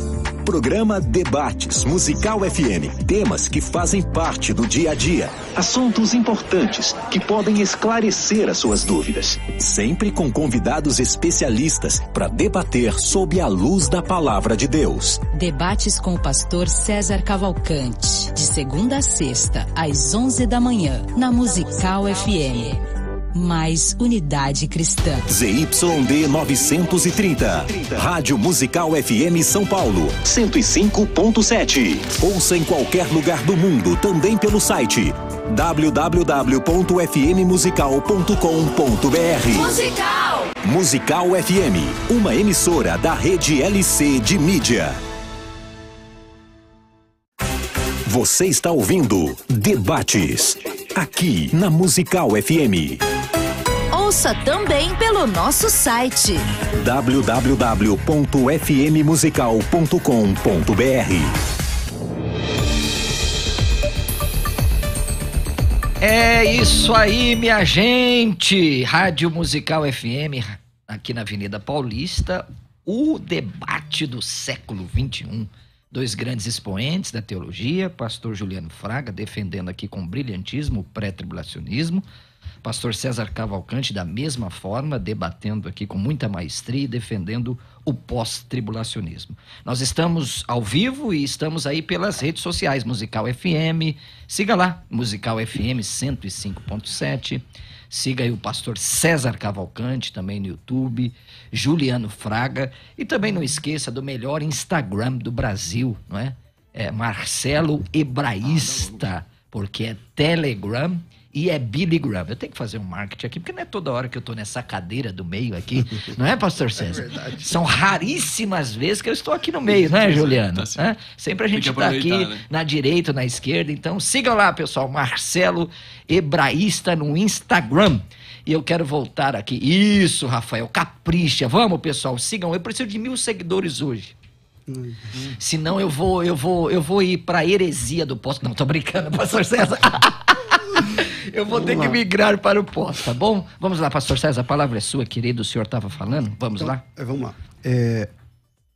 Programa Debates Musical FM. Temas que fazem parte do dia a dia. Assuntos importantes que podem esclarecer as suas dúvidas. Sempre com convidados especialistas para debater sob a luz da palavra de Deus. Debates com o pastor César Cavalcante. De segunda a sexta, às 11 da manhã, na Musical, Musical FM. FM mais unidade cristã. ZYD 930, Rádio Musical FM São Paulo, 105.7. Ouça em qualquer lugar do mundo, também pelo site www.fmmusical.com.br. Musical! Musical FM, uma emissora da rede LC de mídia. Você está ouvindo Debates aqui na Musical FM. Ouça também pelo nosso site www.fmmusical.com.br. É isso aí, minha gente! Rádio Musical FM, aqui na Avenida Paulista, o debate do século 21 dois grandes expoentes da teologia, pastor Juliano Fraga, defendendo aqui com brilhantismo o pré-tribulacionismo, Pastor César Cavalcante, da mesma forma, debatendo aqui com muita maestria e defendendo o pós-tribulacionismo. Nós estamos ao vivo e estamos aí pelas redes sociais, Musical FM. Siga lá, Musical FM 105.7. Siga aí o pastor César Cavalcante também no YouTube, Juliano Fraga e também não esqueça do melhor Instagram do Brasil, não é? É Marcelo Hebraísta, ah, porque é Telegram e é Billy Graham. Eu tenho que fazer um marketing aqui, porque não é toda hora que eu estou nessa cadeira do meio aqui, *laughs* não é, pastor é César? É São raríssimas vezes que eu estou aqui no meio, não é, Juliano? Tá é? Sempre a gente está aqui né? na direita, na esquerda, então sigam lá, pessoal, Marcelo Hebraísta no Instagram. E eu quero voltar aqui. Isso, Rafael, capricha. Vamos, pessoal, sigam. Eu preciso de mil seguidores hoje. Uhum. Senão eu vou, eu vou, eu vou ir para heresia do posto. Não, tô brincando, pastor César. *laughs* Eu vou Vamos ter lá. que migrar para o pós, tá bom? Vamos lá, pastor César, a palavra é sua, querido, o senhor estava falando. Vamos então, lá? É, vamos lá. É,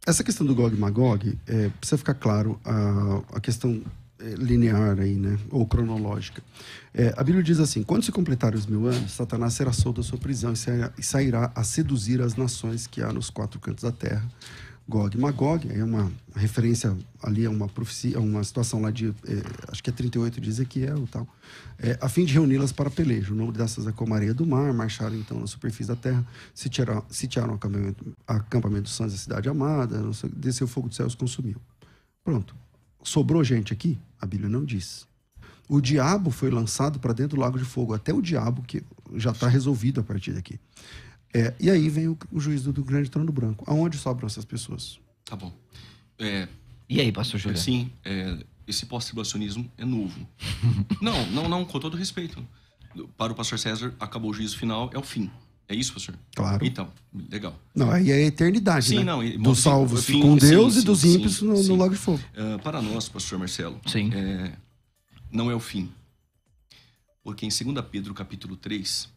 essa questão do Gog e Magog, é, precisa ficar claro a, a questão é, linear aí, né? Ou cronológica. É, a Bíblia diz assim: quando se completar os mil anos, Satanás será solto da sua prisão e sairá a seduzir as nações que há nos quatro cantos da terra Gog e Magog, é uma referência ali a uma profecia, uma situação lá de, é, acho que é 38 de Ezequiel e tal, é, a fim de reuni-las para pelejo. O nome dessas é como areia do mar, marcharam então na superfície da terra, sitiaram, o acampamento, acampamento dos santos da cidade amada, desceu o fogo dos céus consumiu. Pronto. Sobrou gente aqui? A Bíblia não diz. O diabo foi lançado para dentro do lago de fogo. Até o diabo, que já está resolvido a partir daqui. É, e aí vem o, o juízo do grande trono branco. Aonde sobram essas pessoas? Tá bom. É, e aí, pastor Júlio? Sim, é, esse pós-tribulacionismo é novo. *laughs* não, não, não, com todo respeito. Para o pastor César, acabou o juízo final, é o fim. É isso, pastor? Claro. Então, legal. Não, aí é a eternidade, sim, né? Não, e, dos salvos fim, com Deus sim, e dos ímpios sim, no, no, lago de fogo. Uh, para nós, pastor Marcelo, sim. É, não é o fim. Porque em 2 Pedro, capítulo 3,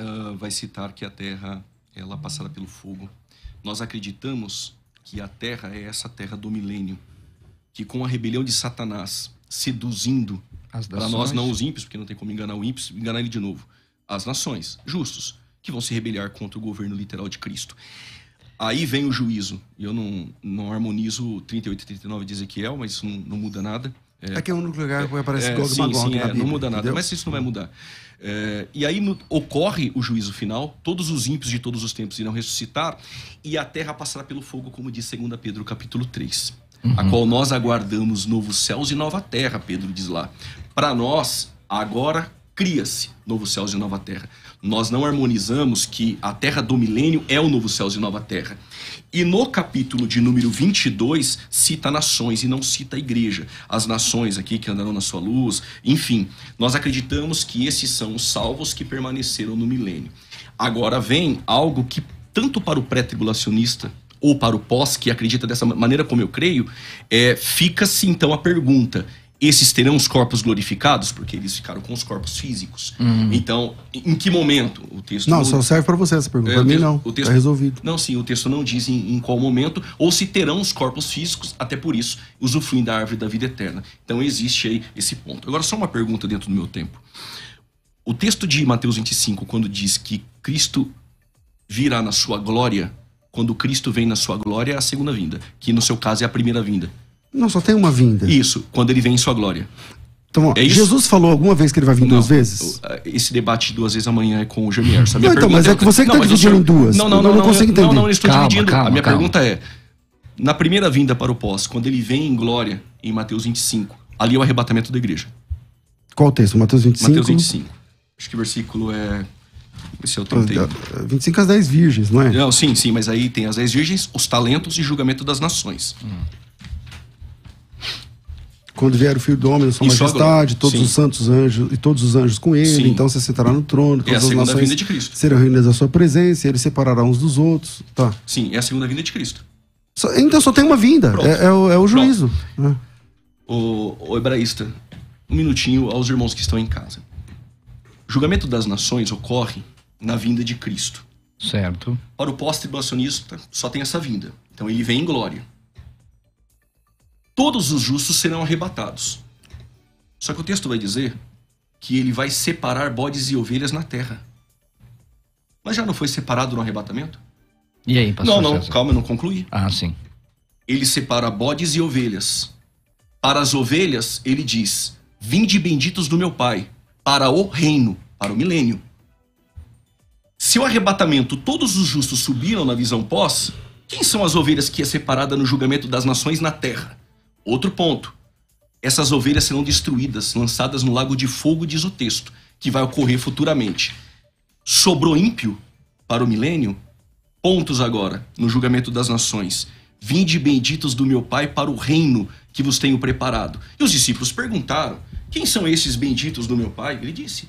uh, vai citar que a Terra ela é passará pelo fogo. Nós acreditamos que a Terra é essa Terra do milênio, que com a rebelião de Satanás seduzindo para nós não os ímpios, porque não tem como enganar o ímpio, enganar ele de novo, as nações, justos, que vão se rebeliar contra o governo literal de Cristo. Aí vem o juízo. Eu não, não harmonizo 38 e 39 de Ezequiel, mas isso não, não muda nada. É, Aqui é o único lugar que é, aparece é, Gog Magog sim, é, Não muda nada, entendeu? mas isso não vai mudar. É, e aí no, ocorre o juízo final, todos os ímpios de todos os tempos irão ressuscitar, e a terra passará pelo fogo, como diz 2 Pedro capítulo 3. Uhum. A qual nós aguardamos novos céus e nova terra, Pedro diz lá. Para nós, agora cria-se novos céus e nova terra nós não harmonizamos que a terra do milênio é o novo céus e nova terra. E no capítulo de número 22, cita nações e não cita a igreja. As nações aqui que andarão na sua luz, enfim, nós acreditamos que esses são os salvos que permaneceram no milênio. Agora vem algo que, tanto para o pré-tribulacionista ou para o pós, que acredita dessa maneira como eu creio, é, fica-se então a pergunta: esses terão os corpos glorificados, porque eles ficaram com os corpos físicos. Uhum. Então, em que momento o texto. Não, não... só serve para você essa pergunta. É, para mim, não. O tá texto... Tá resolvido. Não, sim, o texto não diz em, em, qual momento, ou se terão os corpos físicos, até por isso, usufruindo da árvore da vida eterna. Então, existe aí esse ponto. Agora, só uma pergunta dentro do meu tempo. O texto de Mateus 25, quando diz que Cristo virá na sua glória, quando Cristo vem na sua glória, é a segunda vinda, que no seu caso é a primeira vinda. Não, só tem uma vinda. Isso, quando ele vem em sua glória. Então, ó, é Jesus falou alguma vez que ele vai vir não, duas vezes? Esse debate de duas vezes amanhã é com o Jamier. Não, então, mas é, é que você que está dividindo em duas. Não, não, eu não, não, não consigo entender. Não, não, eu estou calma, dividindo. Calma, a minha calma. pergunta é, na primeira vinda para o pós, quando ele vem em glória, em Mateus 25, ali é o arrebatamento da igreja. Qual o texto? Mateus 25? Mateus 25. Acho que o versículo é... Esse é o 31. 25 às 10 virgens, não é? Não, sim, sim, mas aí tem as 10 virgens, os talentos e julgamento das nações. Hum quando vier o filho do homem, sua majestade, todos Sim. os santos anjos e todos os anjos com ele, Sim. então você sentará no trono, é todas é as nações serão reunidas à sua presença, e ele separará uns dos outros, tá? Sim, é a segunda vinda de Cristo. Só, então só tem uma vinda, é, é, o, é, o, juízo. Né? O, o hebraísta, um minutinho aos irmãos que estão em casa. O julgamento das nações ocorre na vinda de Cristo. Certo. Para o pós-tribulacionista, só tem essa vinda. Então ele vem em glória todos os justos serão arrebatados. Só que o texto vai dizer que ele vai separar bodes e ovelhas na terra. Mas já não foi separado no arrebatamento? E aí, pastor? Não, não, César? calma, eu não concluí. Ah, sim. Ele separa bodes e ovelhas. Para as ovelhas, ele diz: Vinde benditos do meu Pai, para o reino, para o milênio. Se o arrebatamento todos os justos subiram na visão pós, quem são as ovelhas que é separada no julgamento das nações na terra? Outro ponto. Essas ovelhas serão destruídas, lançadas no lago de fogo, diz o texto, que vai ocorrer futuramente. Sobrou ímpio para o milênio? Pontos agora, no julgamento das nações. Vinde benditos do meu Pai para o reino que vos tenho preparado. E os discípulos perguntaram: Quem são esses benditos do meu Pai? Ele disse: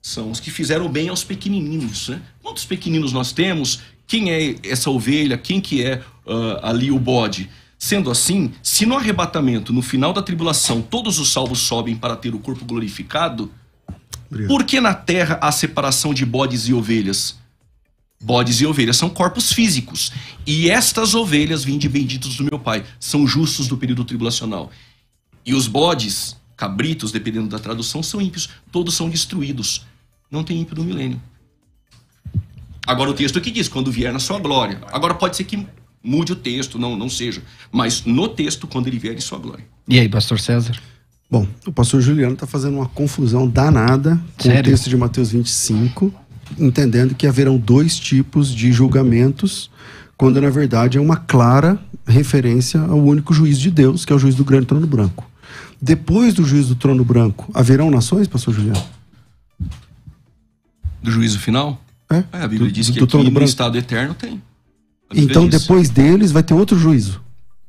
São os que fizeram bem aos pequenininhos. Né? Quantos pequeninos nós temos? Quem é essa ovelha? Quem que é uh, ali o bode? Sendo assim, se no arrebatamento, no final da tribulação, todos os salvos sobem para ter o corpo glorificado, Obrigado. por que na terra há separação de bodes e ovelhas? Bodes e ovelhas são corpos físicos. E estas ovelhas vêm de benditos do meu pai, são justos do período tribulacional. E os bodes, cabritos, dependendo da tradução, são ímpios. Todos são destruídos. Não tem ímpio no milênio. Agora o texto que diz, quando vier na sua glória. Agora pode ser que mude o texto, não, não seja. Mas no texto, quando ele vier em sua glória. E aí, pastor César? Bom, o pastor Juliano está fazendo uma confusão danada com Sério? o texto de Mateus 25, entendendo que haverão dois tipos de julgamentos, quando na verdade é uma clara referência ao único juiz de Deus, que é o juiz do grande trono branco. Depois do juiz do trono branco, haverão nações, pastor Juliano? Do juízo final? É, é a Bíblia do, diz que do aqui no branco. estado eterno tem. É então, depois deles, vai ter outro juízo.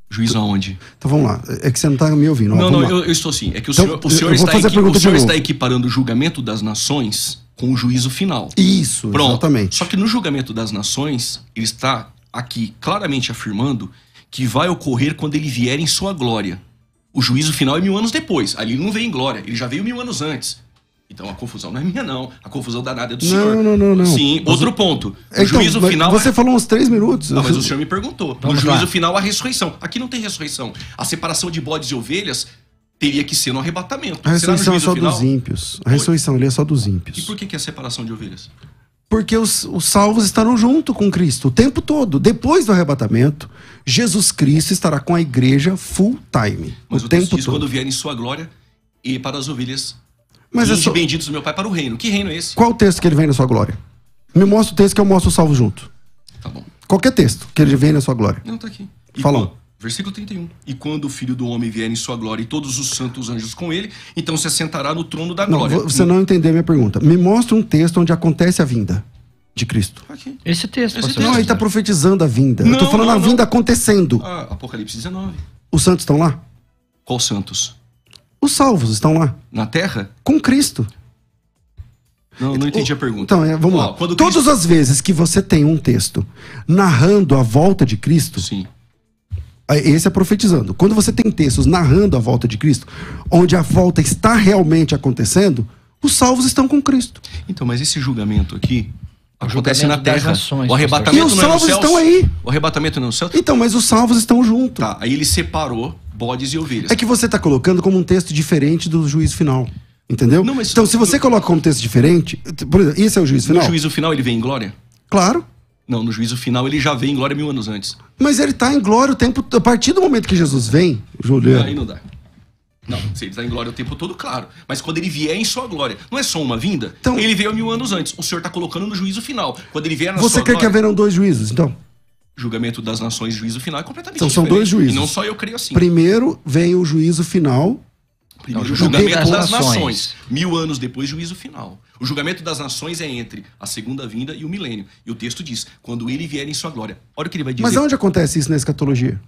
Juízo aonde? Então vamos lá. É que você não está me ouvindo. não, não, eu, eu, estou sim. É que o então, senhor, o senhor, está, equi o senhor está, equiparando o julgamento das nações com o juízo final. Isso, Pronto. exatamente. Só que no julgamento das nações, ele está aqui claramente afirmando que vai ocorrer quando ele vier em sua glória. O juízo final é mil anos depois. Ali ele não veio em glória, ele já veio mil anos antes. Então a confusão não é minha, não. A confusão danada é do não, senhor. Não, não, não. Sim, mas outro ponto. No então, juízo final. Você falou uns três minutos. Não, mas o senhor me perguntou. Vamos no juízo lá. final, a ressurreição. Aqui não tem ressurreição. A separação de bodes e ovelhas teria que ser no arrebatamento. A ressurreição é só final? dos ímpios. A ressurreição ali é só dos ímpios. E por que, que é a separação de ovelhas? Porque os, os salvos estarão junto com Cristo o tempo todo. Depois do arrebatamento, Jesus Cristo estará com a igreja full time. Mas o, o tempo diz, todo. quando vier em sua glória e para as ovelhas mas é só... benditos meu pai para o reino. Que reino é esse? Qual o texto que ele vem na sua glória? Me mostra o texto que eu mostro o salvo junto. Tá bom. Qualquer texto que ele vem na sua glória. Não, tá aqui. Falou. Versículo 31. E quando o filho do homem vier em sua glória e todos os santos anjos com ele, então se assentará no trono da não, glória. Você não entendeu minha pergunta. Me mostra um texto onde acontece a vinda de Cristo. Tá aqui. Esse texto. Esse texto. Não, ele está profetizando a vinda. Não, Eu estou falando não, a vinda acontecendo. Ah, Apocalipse 19. Os santos estão lá? Qual santos? Os salvos estão lá. Na terra? Com Cristo. Não, não entendi a pergunta. Então, é, vamos lá. Cristo... Todas as vezes que você tem um texto narrando a volta de Cristo. Sim. É, esse é profetizando. Quando você tem textos narrando a volta de Cristo, onde a volta está realmente acontecendo, os salvos estão com Cristo. Então, mas esse julgamento aqui acontece na terra. Nações, o arrebatamento e os é salvos é estão aí. O arrebatamento não é no céu. Então, mas os salvos estão juntos. Tá, aí ele separou bodes e ovelhas. É que você está colocando como um texto diferente do juízo final. Entendeu? Não, então, se você eu... coloca como texto diferente, por exemplo, esse é o juízo final. No juízo final ele vem em glória? Claro. Não, no juízo final ele já vem em glória mil anos antes. Mas ele está em glória o tempo. A partir do momento que Jesus vem, Juliano. Aí não dá. Não, se ele está em glória o tempo todo, claro. Mas quando ele vier em sua glória, não é só uma vinda? Então, ele veio mil anos antes. O senhor está colocando no juízo final. Quando ele vier na Você quer glória... que haverão dois juízos, então? julgamento das nações, juízo final, é completamente então, diferente. São dois juízos. E não só eu creio assim. Primeiro vem o juízo final. Primeiro, o julgamento das, das nações. nações. Mil anos depois, juízo final. O julgamento das nações é entre a segunda vinda e o milênio. E o texto diz: quando ele vier em sua glória. Olha o que ele vai dizer. Mas onde acontece isso na escatologia?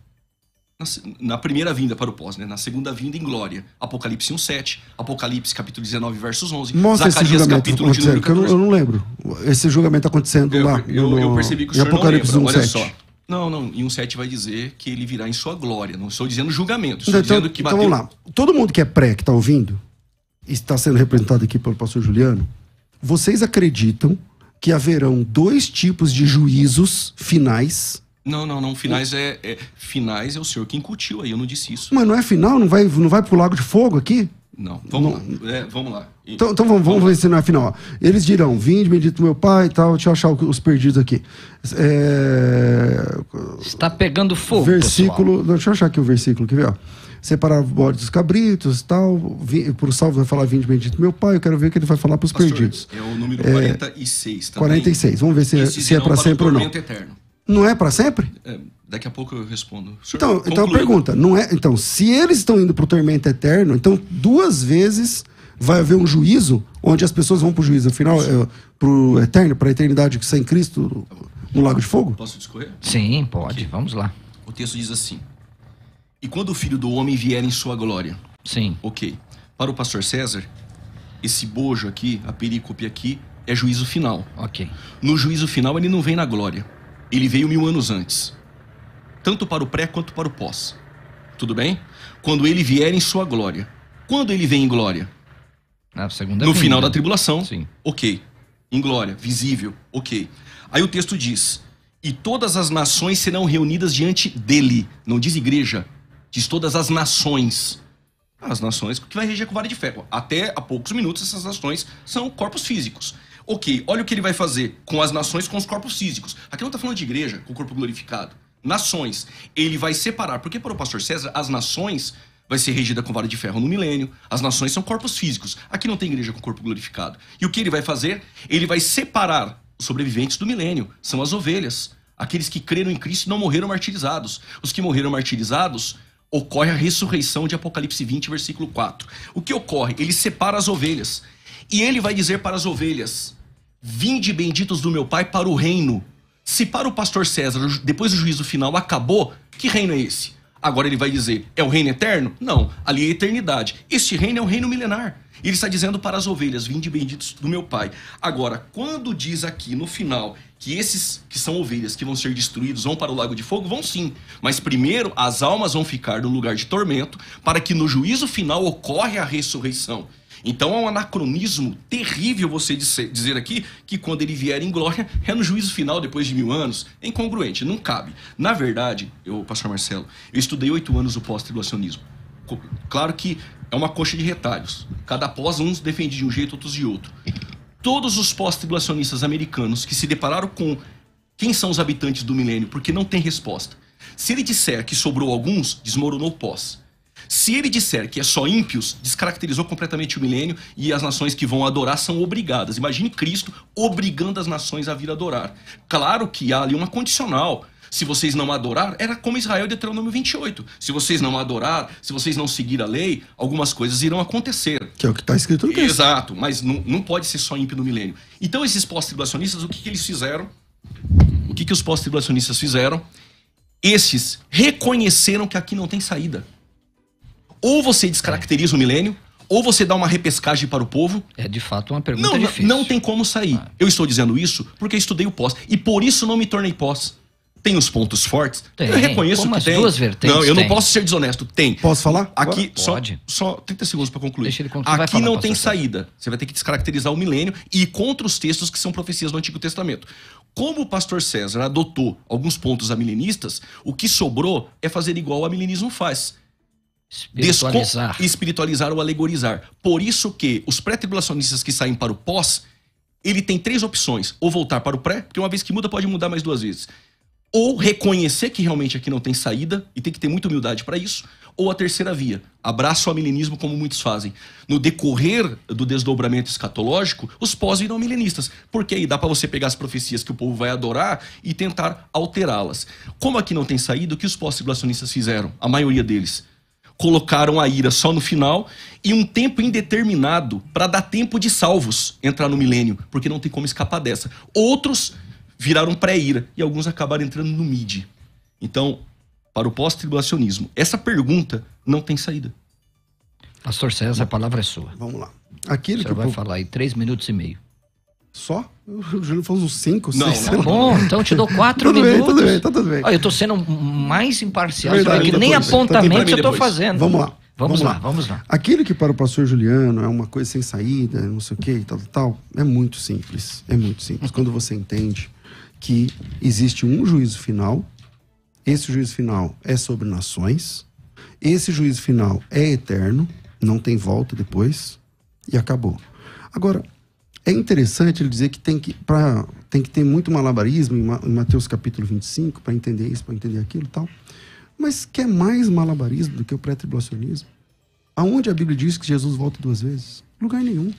na primeira vinda para o pós, né? Na segunda vinda em glória. Apocalipse 1:7, Apocalipse capítulo 19 versos 11, Mostra Zacarias esse capítulo de número 14. Eu, não lembro. Esse julgamento acontecendo eu, lá. Eu, no, eu percebi que o senhor Apocalipse não lembra. 1, Olha 7. só. Não, não, em 1,7 vai dizer que ele virá em sua glória. Não estou dizendo julgamento, estou então, então dizendo que então, bateu... Então vamos lá. Todo mundo que é pré, que está ouvindo, está sendo representado aqui pelo pastor Juliano, vocês acreditam que haverão dois tipos de juízos finais não, não, não. Finais é, é, Finais é o senhor que incutiu aí, eu não disse isso. Mas não é final? Não vai, não vai pro Lago de Fogo aqui? Não, vamos não. lá. É, vamos lá. Então, então vamos, vamos, vamos ver se não é final. Eles dirão: Vinde, bendito meu pai e tal, deixa eu achar os perdidos aqui. É... Está pegando fogo. Versículo. Deixa eu achar aqui o versículo, que vê, ó. Separar o bode dos cabritos e tal. Por salvo vai falar: Vinde, bendito meu pai. Eu quero ver o que ele vai falar para os perdidos. É o número 46. É, também. 46. Vamos ver se, é, se é para sempre ou não. Eterno. Não é para sempre? É, daqui a pouco eu respondo. Então, concluiu. então pergunta, não é? Então, se eles estão indo para o tormento eterno, então duas vezes vai haver um juízo onde as pessoas vão para o juízo final, é, para o eterno, para a eternidade sem Cristo no lago de fogo? Posso discorrer? Sim, pode. Vamos lá. O texto diz assim: E quando o filho do homem vier em sua glória? Sim. Ok. Para o pastor César, esse bojo aqui, a perícope aqui, é juízo final. Ok. No juízo final ele não vem na glória. Ele veio mil anos antes, tanto para o pré quanto para o pós. Tudo bem? Quando ele vier em sua glória. Quando ele vem em glória? Na segunda No final da tribulação. Sim. Ok. Em glória, visível. Ok. Aí o texto diz: E todas as nações serão reunidas diante dele. Não diz igreja, diz todas as nações. As nações que vai reger com vara de ferro. Até há poucos minutos, essas nações são corpos físicos. Ok, olha o que ele vai fazer com as nações, com os corpos físicos. Aqui não está falando de igreja, com o corpo glorificado. Nações. Ele vai separar. Porque para o pastor César, as nações vai ser regida com vara de ferro no milênio. As nações são corpos físicos. Aqui não tem igreja com corpo glorificado. E o que ele vai fazer? Ele vai separar os sobreviventes do milênio. São as ovelhas. Aqueles que creram em Cristo e não morreram martirizados. Os que morreram martirizados ocorre a ressurreição de Apocalipse 20, versículo 4. O que ocorre? Ele separa as ovelhas. E ele vai dizer para as ovelhas: Vinde benditos do meu Pai para o reino. Se para o pastor César, depois do juízo final, acabou, que reino é esse? Agora ele vai dizer: É o reino eterno? Não, ali é eternidade. Este reino é o reino milenar. Ele está dizendo para as ovelhas: Vinde benditos do meu Pai. Agora, quando diz aqui no final que esses que são ovelhas que vão ser destruídos vão para o lago de fogo, vão sim. Mas primeiro as almas vão ficar no lugar de tormento, para que no juízo final ocorra a ressurreição. Então é um anacronismo terrível você dizer aqui que quando ele vier em glória é no juízo final depois de mil anos. É incongruente, não cabe. Na verdade, eu, pastor Marcelo, eu estudei oito anos o pós-tribulacionismo. Claro que é uma coxa de retalhos. Cada pós uns defende de um jeito, outros de outro. Todos os pós-tribulacionistas americanos que se depararam com quem são os habitantes do milênio, porque não tem resposta. Se ele disser que sobrou alguns, desmoronou o pós. Se ele disser que é só ímpios, descaracterizou completamente o milênio e as nações que vão adorar são obrigadas. Imagine Cristo obrigando as nações a vir adorar. Claro que há ali uma condicional se vocês não adorar, era como Israel de Deuteronômio 28. Se vocês não adorar, se vocês não seguir a lei, algumas coisas irão acontecer. Que é o que está escrito no texto. Exato, mas não, não pode ser só ímpio no milênio. Então, esses pós-tribulacionistas, o que, que, eles fizeram? O que, que os pós-tribulacionistas fizeram? Esses reconheceram que aqui não tem saída. Ou você descaracteriza o milênio, ou você dá uma repescagem para o povo. É de fato uma pergunta não, difícil. Não, tem como sair. Ah. Eu estou dizendo isso porque estudei o pós. E por isso não me tornei pós. Tem os pontos fortes? Tem. Eu reconheço como que tem. duas vertentes. Não, eu tem. não posso ser desonesto. Tem. Posso falar? Aqui, só, Pode. só 30 segundos para concluir. Deixa ele concluir. Aqui falar, não tem saída. Você vai ter que descaracterizar o milênio e ir contra os textos que são profecias do Antigo Testamento. Como o pastor César adotou alguns pontos amilenistas, o que sobrou é fazer igual o amilenismo faz espiritualizar. espiritualizar ou alegorizar. Por isso que os pré-tribulacionistas que saem para o pós, ele tem três opções: ou voltar para o pré, porque uma vez que muda pode mudar mais duas vezes, ou reconhecer que realmente aqui não tem saída e tem que ter muita humildade para isso, ou a terceira via, abraço o milenismo como muitos fazem. No decorrer do desdobramento escatológico, os pós viram milenistas, porque aí dá para você pegar as profecias que o povo vai adorar e tentar alterá-las. Como aqui não tem saída, o que os pós-tribulacionistas fizeram? A maioria deles colocaram a ira só no final e um tempo indeterminado para dar tempo de salvos entrar no milênio, porque não tem como escapar dessa. Outros viraram pré-ira e alguns acabaram entrando no mid. Então, para o pós-tribulacionismo, essa pergunta não tem saída. Pastor César, a palavra é sua. Vamos lá. Aquilo Você que vai povo... falar aí três minutos e meio. Só? O Júnior falou uns 5, 6. Tá bom, então te dou 4 minutos. Bem, tudo bem, tá tudo bem. Olha, eu tô sendo mais imparcial, Verdade, que nem apontamento tá eu tô depois. fazendo. Vamos lá. Vamos, vamos lá, lá, vamos lá. Aquilo que para o pastor Juliano é uma coisa sem saída, não sei o quê, tal, tal, é muito simples. É muito simples. Quando você entende que existe um juízo final, esse juízo final é sobre nações, esse juízo final é eterno, não tem volta depois, e acabou. Agora, é interessante ele dizer que tem que, pra, tem que ter muito malabarismo em Mateus capítulo 25 para entender isso, para entender aquilo e tal. Mas quer é mais malabarismo do que o pré-tribulacionismo? Aonde a Bíblia diz que Jesus volta duas vezes? Lugar nenhum.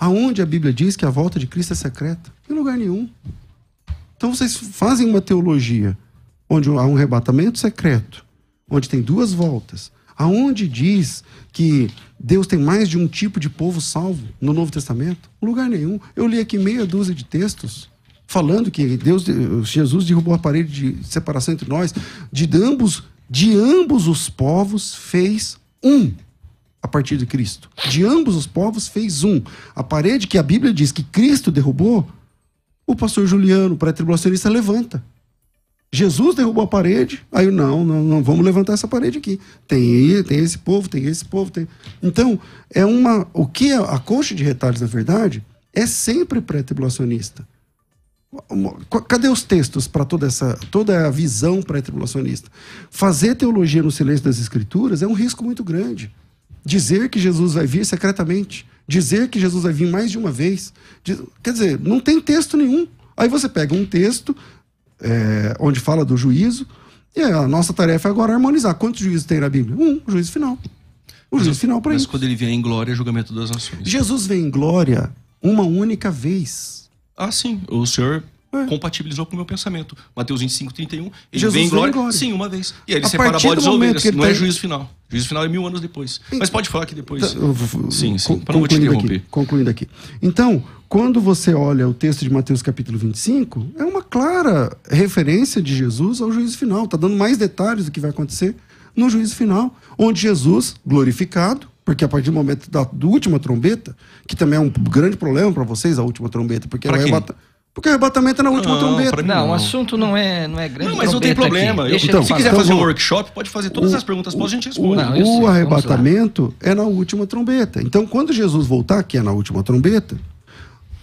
Aonde a Bíblia diz que a volta de Cristo é secreta? Em lugar nenhum. Então vocês fazem uma teologia onde há um arrebatamento secreto, onde tem duas voltas, Aonde diz que Deus tem mais de um tipo de povo salvo no Novo Testamento? Lugar nenhum. Eu li aqui meia dúzia de textos falando que Deus, Jesus derrubou a parede de separação entre nós, de ambos, de ambos os povos fez um a partir de Cristo. De ambos os povos fez um. A parede que a Bíblia diz que Cristo derrubou, o pastor Juliano, pré-tribulacionista, levanta. Jesus derrubou a parede, aí não, não, não vamos levantar essa parede aqui. Tem, tem esse povo, tem esse povo, tem. Então, é uma. O que é a coxa de retalhos, na verdade, é sempre pré-tribulacionista. Cadê os textos para toda essa toda a visão pré-tribulacionista? Fazer teologia no silêncio das escrituras é um risco muito grande. Dizer que Jesus vai vir secretamente, dizer que Jesus vai vir mais de uma vez, quer dizer, não tem texto nenhum. Aí você pega um texto, é, onde fala do juízo. E a nossa tarefa é agora harmonizar. Quantos juízes tem na Bíblia? Um, juízo final. O juízo final para isso. Mas quando ele vier em glória, é julgamento das nações. Jesus vem em glória uma única vez. Ah, sim. O Senhor é. compatibilizou com o meu pensamento. Mateus 25, 31. Ele Jesus vem em glória, glória. Sim, uma vez. E aí ele a separa a bola ovelhas. Não é tá- juízo final. Juízo final é mil anos depois. Então, mas pode falar que depois. Tá, sim, sim. Para não te interromper. Aqui, concluindo aqui. Então, quando você olha o texto de Mateus capítulo 25, é uma clara referência de Jesus ao juízo final. Está dando mais detalhes do que vai acontecer no juízo final, onde Jesus, glorificado, porque a partir do momento da, última trombeta, que também é um grande problema para vocês, a última trombeta, porque pra é porque o arrebatamento é na última não, trombeta. Não, não, o assunto não é, não é grande. Não, mas não tem problema. Eu, então, se quiser então, fazer um workshop, pode fazer todas o, as perguntas, pode a gente responde. O, não, o sei, arrebatamento é na última trombeta. Então, quando Jesus voltar, que é na última trombeta,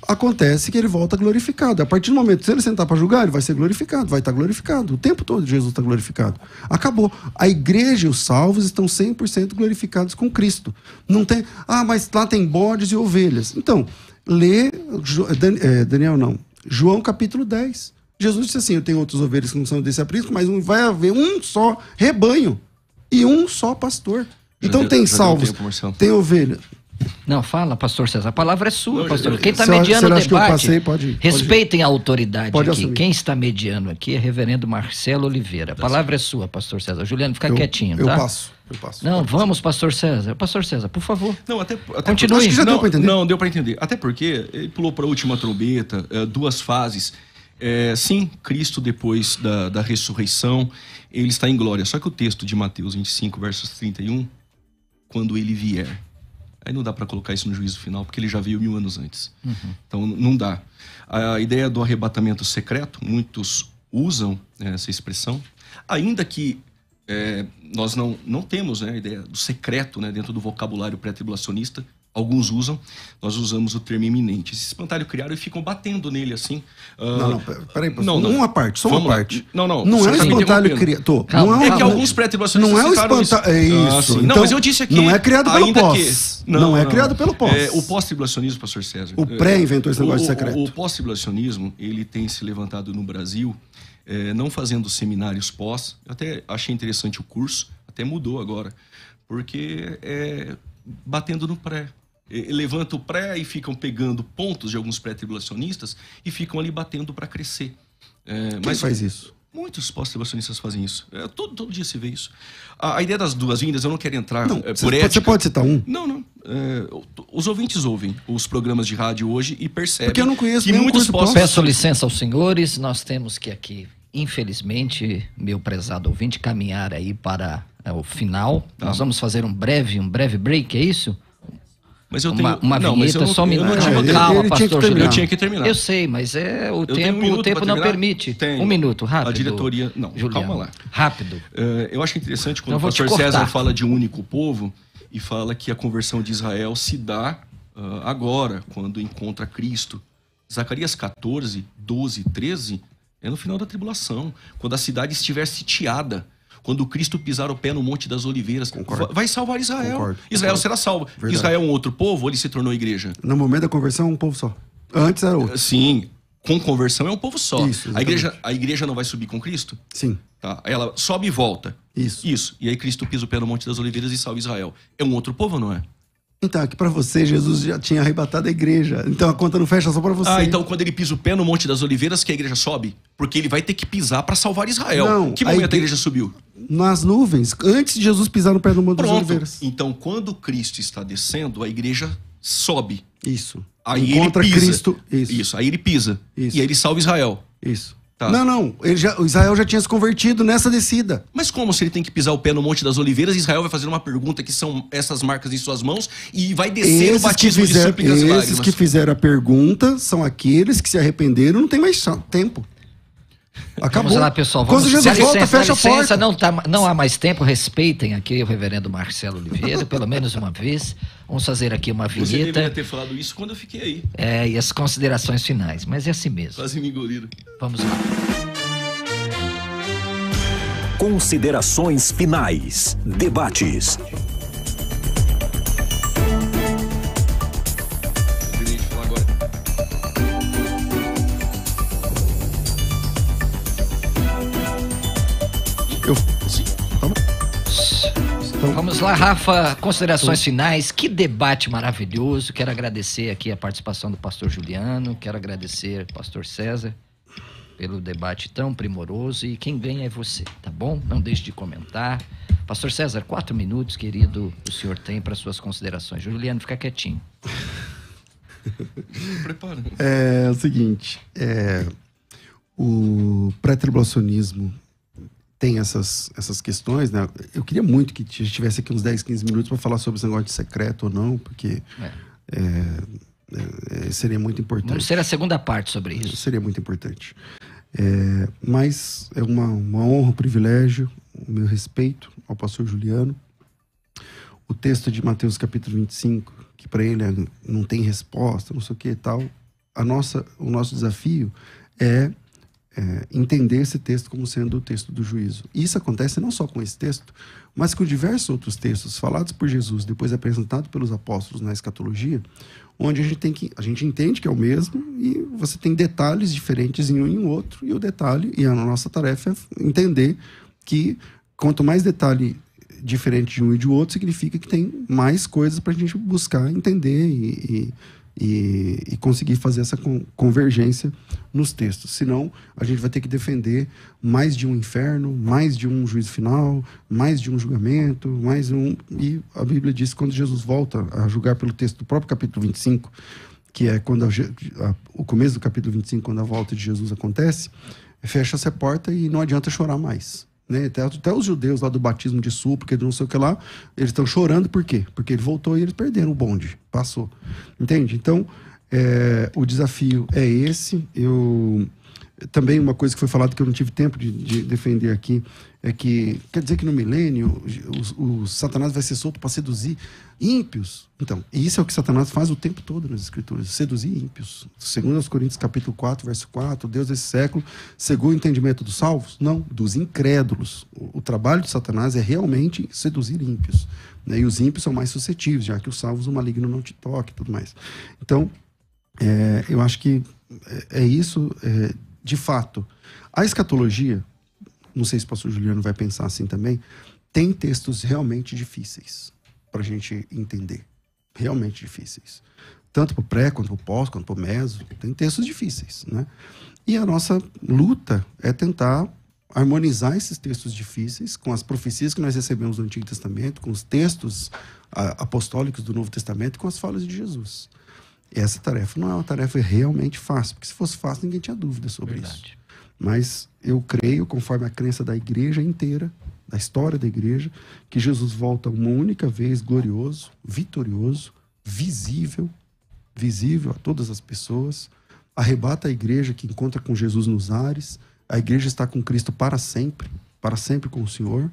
acontece que ele volta glorificado. A partir do momento que ele sentar para julgar, ele vai ser glorificado, vai estar tá glorificado. O tempo todo Jesus está glorificado. Acabou. A igreja e os salvos estão 100% glorificados com Cristo. Não tem, ah, mas lá tem bodes e ovelhas. Então, lê é, é, Daniel não. João capítulo 10. Jesus disse assim: Eu tenho outras ovelhas que não são desse aprisco, mas vai haver um só rebanho e um só pastor. Então já tem já salvos, tempo, tem ovelhas não, fala, pastor César. A palavra é sua, não, pastor. Quem está mediando o debate, passei, pode respeitem pode a autoridade pode aqui. Assumir. Quem está mediando aqui é reverendo Marcelo Oliveira. A tá palavra é sua, pastor César. Juliano, fica eu, quietinho, tá? Eu passo. Eu passo, não, vamos, pastor César. Pastor César, por favor. Não, até, até Continue. já não, deu para entender. Não, deu para entender. Até porque ele pulou para a última trombeta, é, duas fases. É, sim, Cristo, depois da, da ressurreição, ele está em glória. Só que o texto de Mateus 25, versos 31, quando ele vier Aí não dá para colocar isso no juízo final, porque ele já veio mil anos antes. Uhum. Então não dá. A ideia do arrebatamento secreto, muitos usam né, essa expressão, ainda que é, nós não, não temos né, a ideia do secreto né, dentro do vocabulário pré-tribulacionista, Alguns usam, nós usamos o termo iminente. Esse espantalho criaram e ficam batendo nele assim. Uh... Não, não, peraí, não, não, uma parte, só uma parte. Não, não. Não é o espantalho criado. Não é, é que alguns pré-tribulacionistas. Não é o espantalho. É ah, isso. Ah, então, não, mas eu disse aqui. Não é criado pelo pós. Que... Não, não, é criado pelo pós. É, o pós-tribulacionismo, pastor César. O eh, pré inventou esse negócio o, secreto. O, o pós-tribulacionismo, ele tem se levantado no Brasil, é, não fazendo seminários pós. Eu até achei interessante o curso, até mudou agora. Porque é batendo no pré levanta o pré e ficam pegando pontos de alguns pré-tribulacionistas e ficam ali batendo para crescer. É, Quem mas faz isso? Muitos pós-tribulacionistas fazem isso. É, todo, todo dia se vê isso. A, a, ideia das duas vindas, eu não quero entrar não, é, por ética. Você pode citar um? Não, não. É, os ouvintes ouvem os programas de rádio hoje e percebem. Porque eu não conheço que muitos pós Peço licença aos senhores, nós temos que aqui, infelizmente, meu prezado ouvinte, caminhar aí para é, o final. Tá. Nós vamos fazer um breve, um breve break, é isso? Mas eu tenho. Uma, uma não, mas eu não, só me. Não Calma, ele pastor tinha Eu tinha que terminar. Eu sei, mas é, o eu tempo, um o tempo não permite. Tenho. Um minuto, rápido. A diretoria. Não, Juliano. calma lá. Rápido. Uh, eu acho interessante quando o pastor César fala de único povo e fala que a conversão de Israel se dá uh, agora, quando encontra Cristo. Zacarias 14, 12 13 é no final da tribulação, quando a cidade estiver sitiada quando Cristo pisar o pé no Monte das Oliveiras. Concordo. Vai salvar Israel. Concordo. Israel Concordo. será salvo. Verdade. Israel é um outro povo ou ele se tornou igreja? No momento da conversão, é um povo só. Antes era outro. Sim. Com conversão é um povo só. Isso, a, igreja, a igreja não vai subir com Cristo? Sim. Tá? Ela sobe e volta. Isso. Isso. E aí Cristo pisa o pé no Monte das Oliveiras e salva Israel. É um outro povo, não é? Então, aqui é para você, Jesus já tinha arrebatado a igreja. Então a conta não fecha só para você. Ah, então quando ele pisa o pé no Monte das Oliveiras, que a igreja sobe? Porque ele vai ter que pisar para salvar Israel. Não, que momento a igreja, a igreja subiu? nas nuvens, antes de Jesus pisar no pé do Monte Pronto. das Oliveiras. Então, quando Cristo está descendo, a igreja sobe. Isso. Aí Encontra ele pisa. Cristo. Isso. Isso. Aí ele pisa. Isso. E aí ele salva Israel. Isso. Tá. Não, não. Ele já, Israel já tinha se convertido nessa descida. Mas como se ele tem que pisar o pé no Monte das Oliveiras, Israel vai fazer uma pergunta que são essas marcas em suas mãos e vai descer esses o batismo fizeram, de esses e que fizeram a pergunta são aqueles que se arrependeram não tem mais tempo. Acabou. Vamos lá, pessoal. Vamos... Quando Jesus volta, licença, fecha licença, a porta. Não, tá, não há mais tempo, respeitem aqui o reverendo Marcelo Oliveira, pelo menos uma vez. Vamos fazer aqui uma vinheta. Você deveria ter falado isso quando eu fiquei aí. É, e as considerações finais, mas é assim mesmo. Quase me engoliram. Vamos lá. Considerações finais, debates, Vamos lá, Rafa, considerações finais. Que debate maravilhoso. Quero agradecer aqui a participação do pastor Juliano, quero agradecer ao pastor César pelo debate tão primoroso e quem ganha é você, tá bom? Não deixe de comentar. Pastor César, quatro minutos, querido, o senhor tem para suas considerações. Juliano, fica quietinho. *laughs* Prepara. É, é, o seguinte, é, o pré-tribulacionismo tem essas, essas questões, né? Eu queria muito que tivesse aqui uns 10, 15 minutos para falar sobre esse negócio de secreto ou não, porque é. É, é. é, seria muito importante. Vamos ser a segunda parte sobre isso. É, seria muito importante. mas é uma, uma honra, um privilégio, o meu respeito ao pastor Juliano. O texto de Mateus capítulo 25, que para ele não tem resposta, não sei o que e tal. A nossa, o nosso desafio é é, entender esse texto como sendo o texto do juízo. E isso acontece não só com esse texto, mas com diversos outros textos falados por Jesus, depois apresentados pelos apóstolos na escatologia, onde a gente tem que a gente entende que é o mesmo e você tem detalhes diferentes em um e em outro, e o detalhe e a nossa tarefa é entender que quanto mais detalhe diferente de um e de outro significa que tem mais coisas para a gente buscar entender e, e e, e conseguir fazer essa con convergência nos textos. Senão, a gente vai ter que defender mais de um inferno, mais de um juízo final, mais de um julgamento, mais um. E a Bíblia diz que quando Jesus volta a julgar pelo texto do próprio capítulo 25, que é quando a, a, o começo do capítulo 25, quando a volta de Jesus acontece, fecha-se a porta e não adianta chorar mais. Né? Até, até, os judeus lá do batismo de sul porque não sei o que lá, eles estão chorando por quê? Porque ele voltou e eles perderam o bonde, passou. Entende? Então, é, o desafio é esse. Eu também uma coisa que foi falada que eu não tive tempo de, de defender aqui é que quer dizer que no milênio o, o Satanás vai ser solto para seduzir ímpios. Então, isso é o que Satanás faz o tempo todo nas escrituras, seduzir ímpios. Segundo os Coríntios capítulo 4, verso 4, Deus desse século segundo o entendimento dos salvos? Não, dos incrédulos. O, o trabalho de Satanás é realmente seduzir ímpios. Né? E os ímpios são mais suscetíveis, já que os salvos o maligno não te toque e tudo mais. Então, é, eu acho que é, é isso. É, de fato, a escatologia, não sei se o pastor Juliano vai pensar assim também, tem textos realmente difíceis para a gente entender. Realmente difíceis. Tanto para o pré, quanto para o pós, quanto para o meso. Tem textos difíceis, né? E a nossa luta é tentar harmonizar esses textos difíceis com as profecias que nós recebemos no Antigo Testamento, com os textos ah, apostólicos do Novo Testamento, com as falas de Jesus. Essa tarefa não é uma tarefa realmente fácil, porque se fosse fácil, ninguém tinha dúvida sobre Verdade. isso. Mas eu creio, conforme a crença da igreja inteira, da história da igreja, que Jesus volta uma única vez glorioso, vitorioso, visível, visível a todas as pessoas, arrebata a igreja que encontra com Jesus nos ares, a igreja está com Cristo para sempre, para sempre com o Senhor,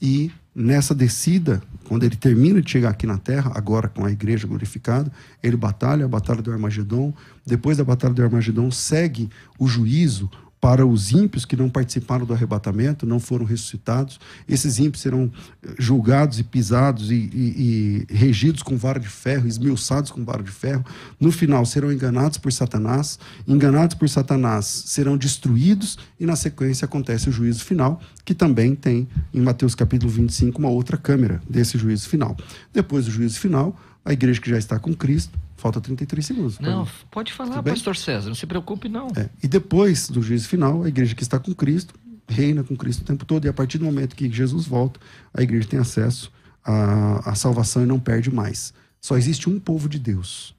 e nessa descida, quando ele termina de chegar aqui na terra, agora com a igreja glorificada, ele batalha a batalha do Armagedon. Depois da batalha do Armagedon, segue o juízo, para os ímpios que não participaram do arrebatamento, não foram ressuscitados. Esses ímpios serão eh, julgados e pisados e, e, e, regidos com vara de ferro, esmiuçados com vara de ferro. No final, serão enganados por Satanás. Enganados por Satanás, serão destruídos. E na sequência acontece o juízo final, que também tem em Mateus capítulo 25 uma outra câmera desse juízo final. Depois do juízo final, a igreja que já está com Cristo Falta 33 segundos. Não, pode falar, pastor César, não se preocupe, não. É. E depois do juízo final, a igreja que está com Cristo reina com Cristo o tempo todo, e a partir do momento que Jesus volta, a igreja tem acesso à, à salvação e não perde mais. Só existe um povo de Deus.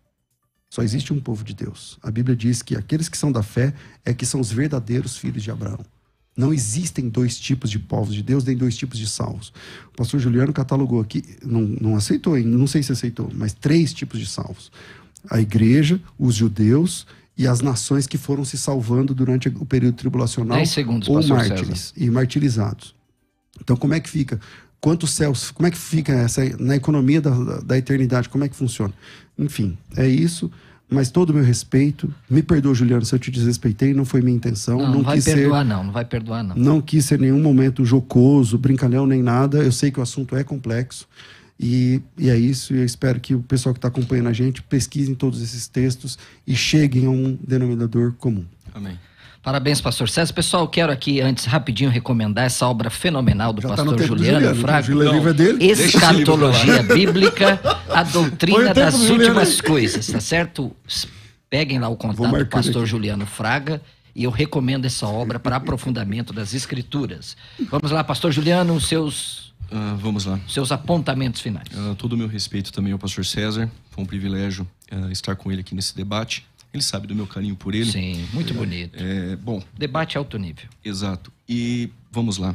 Só existe um povo de Deus. A Bíblia diz que aqueles que são da fé é que são os verdadeiros filhos de Abraão. Não existem dois tipos de povos de Deus, nem dois tipos de salvos. O pastor Juliano catalogou aqui, não, não aceitou, não sei se aceitou, mas três tipos de salvos: a igreja, os judeus e as nações que foram se salvando durante o período tribulacional segundos, ou mártires César. e martirizados. Então, como é que fica? Quantos céus, como é que fica essa na economia da, da, da eternidade? Como é que funciona? Enfim, é isso mas todo o meu respeito. Me perdoa, Juliano, se eu te desrespeitei, não foi minha intenção. Não, não, não vai perdoar, ser, não, não vai perdoar, não. Não quis ser nenhum momento jocoso, brincalhão, nem nada. Eu sei que o assunto é complexo. E, e é isso, eu espero que o pessoal que está acompanhando a gente pesquisem todos esses textos e cheguem a um denominador comum. Amém. Parabéns, pastor César. Pessoal, quero aqui antes rapidinho recomendar essa obra fenomenal do Já tá pastor tá Juliano, Juliano Fraga. Então, é dele. Escatologia bíblica, a doutrina das últimas coisas, tá certo? Peguem lá o contato do pastor aqui. Juliano Fraga e eu recomendo essa obra para aprofundamento das escrituras. Vamos lá, pastor Juliano, seus uh, vamos lá. Seus apontamentos finais. Uh, todo o meu respeito também ao pastor César. Foi um privilégio uh, estar com ele aqui nesse debate. Ele sabe do meu carinho por ele. Sim, muito é, bonito. É, bom. Debate alto nível. Exato. E vamos lá.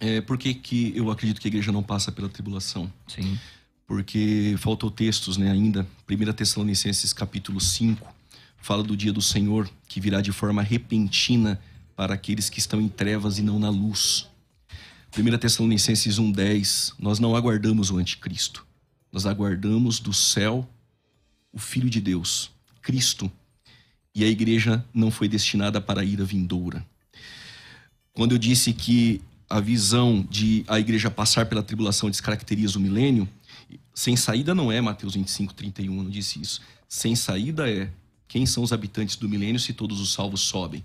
É, por que, que eu acredito que a igreja não passa pela tribulação? Sim. Porque faltou textos, né, ainda. 1 Tessalonicenses capítulo 5 fala do dia do Senhor que virá de forma repentina para aqueles que estão em trevas e não na luz. 1 Tessalonicenses 1,10 Nós não aguardamos o anticristo, nós aguardamos do céu o Filho de Deus, Cristo e a igreja não foi destinada para a ira vindoura. Quando eu disse que a visão de a igreja passar pela tribulação descaracteriza o milênio, sem saída não é Mateus 25, 31, não disse isso. Sem saída é quem são os habitantes do milênio se todos os salvos sobem.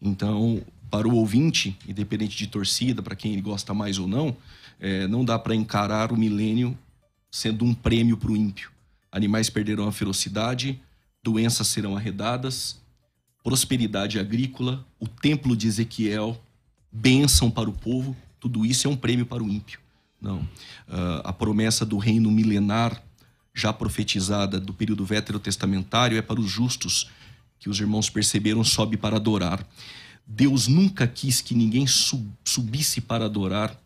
Então, para o ouvinte, independente de torcida, para quem ele gosta mais ou não, é, não dá para encarar o milênio sendo um prêmio para o ímpio. Animais perderam a ferocidade, doenças serão arredadas, prosperidade agrícola, o templo de Ezequiel, bênção para o povo, tudo isso é um prêmio para o ímpio. Não. Uh, a promessa do reino milenar, já profetizada do período veterotestamentário, é para os justos, que os irmãos perceberam sobe para adorar. Deus nunca quis que ninguém sub, subisse para adorar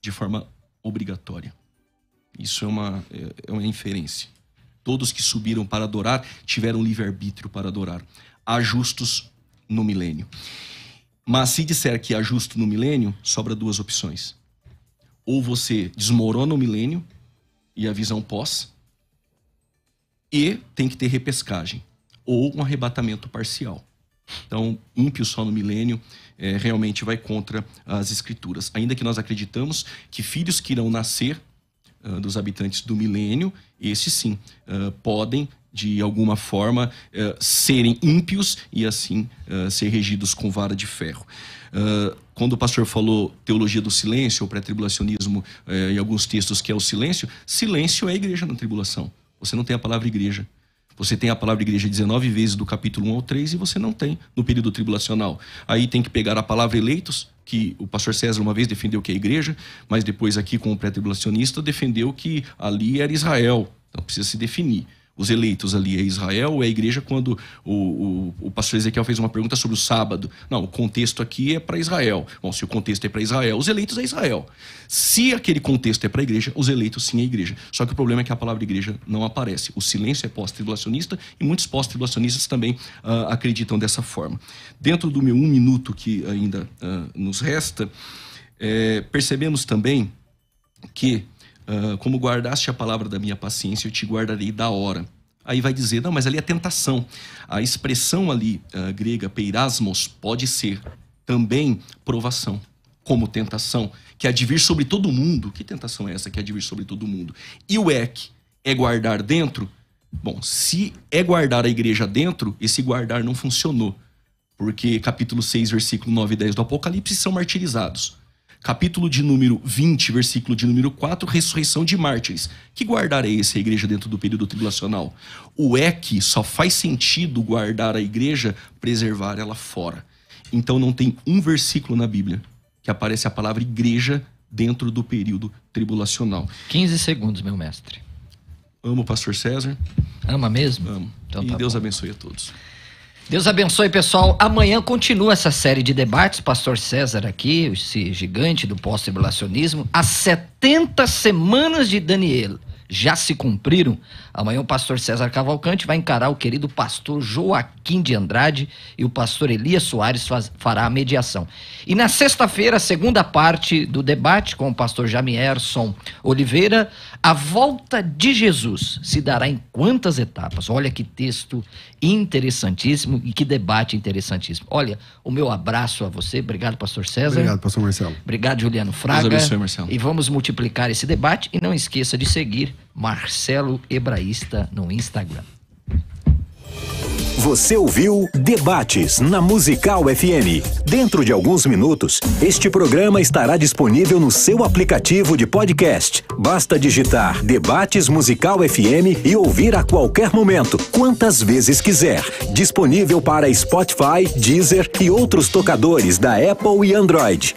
de forma obrigatória. Isso é uma, é, é uma inferência. Todos que subiram para adorar tiveram livre-arbítrio para adorar. Há justos no milênio. Mas se disser que há justo no milênio, sobra duas opções. Ou você desmorona o milênio e a visão pós, e tem que ter repescagem, ou um arrebatamento parcial. Então, ímpio só no milênio é, realmente vai contra as escrituras. Ainda que nós acreditamos que filhos que irão nascer ah, dos habitantes do milênio, esses sim uh, podem de alguma forma uh, serem ímpios e assim uh, ser regidos com vara de ferro. Uh, quando o pastor falou teologia do silêncio, ou pré-tribulacionismo, em eh, alguns textos que é o silêncio, silêncio é igreja na tribulação. Você não tem a palavra igreja. Você tem a palavra igreja 19 vezes do capítulo 1 ao 3 e você não tem no período tribulacional. Aí tem que pegar a palavra eleitos, que o pastor César uma vez defendeu que é a igreja, mas depois aqui com o pré-tribulacionista defendeu que ali era Israel. Então precisa se definir os eleitos ali é Israel, é a igreja, quando o, o, o pastor Ezequiel fez uma pergunta sobre o sábado. Não, o contexto aqui é para Israel. Bom, se o contexto é para Israel, os eleitos é Israel. Se aquele contexto é para a igreja, os eleitos sim é a igreja. Só que o problema é que a palavra igreja não aparece. O silêncio é pós-tribulacionista e muitos pós-tribulacionistas também uh, acreditam dessa forma. Dentro do meu um minuto que ainda uh, nos resta, é, percebemos também que ah, como guardaste a palavra da minha paciência, eu te guardarei da hora. Aí vai dizer, não, mas ali é tentação. A expressão ali uh, grega, peirasmos, pode ser também provação, como tentação, que há é de vir sobre todo mundo. Que tentação é essa que há é de vir sobre todo mundo? E o ek é guardar dentro? Bom, se é guardar a igreja dentro, esse guardar não funcionou. Porque capítulo 6, versículo 9 e 10 do Apocalipse são martirizados capítulo de número 20, versículo de número 4, ressurreição de mártires. Que guardar é esse a igreja dentro do período tribulacional? O é que só faz sentido guardar a igreja, preservar ela fora. Então não tem um versículo na Bíblia que aparece a palavra igreja dentro do período tribulacional. 15 segundos, meu mestre. Amo o pastor César. Ama mesmo? Amo. Então, e tá Deus bom. abençoe a todos. Deus abençoe, pessoal. Amanhã continua essa série de debates. Pastor César aqui, esse gigante do pós-tribulacionismo. As 70 semanas de Daniel já se cumpriram. Amanhã o pastor César Cavalcante vai encarar o querido pastor Joaquim de Andrade e o pastor Elias Soares faz, fará a mediação. E na sexta-feira, a segunda parte do debate com o pastor Jamierson Oliveira, a volta de Jesus se dará em quantas etapas? Olha que texto interessantíssimo e que debate interessantíssimo. Olha, o meu abraço a você. Obrigado, pastor César. Obrigado, pastor Marcelo. Obrigado, Juliano Fraga. Deus abençoe, Marcelo. E vamos multiplicar esse debate e não esqueça de seguir Marcelo Ebraí no Instagram. Você ouviu Debates na Musical FM. Dentro de alguns minutos, este programa estará disponível no seu aplicativo de podcast. Basta digitar Debates Musical FM e ouvir a qualquer momento, quantas vezes quiser. Disponível para Spotify, Deezer e outros tocadores da Apple e Android.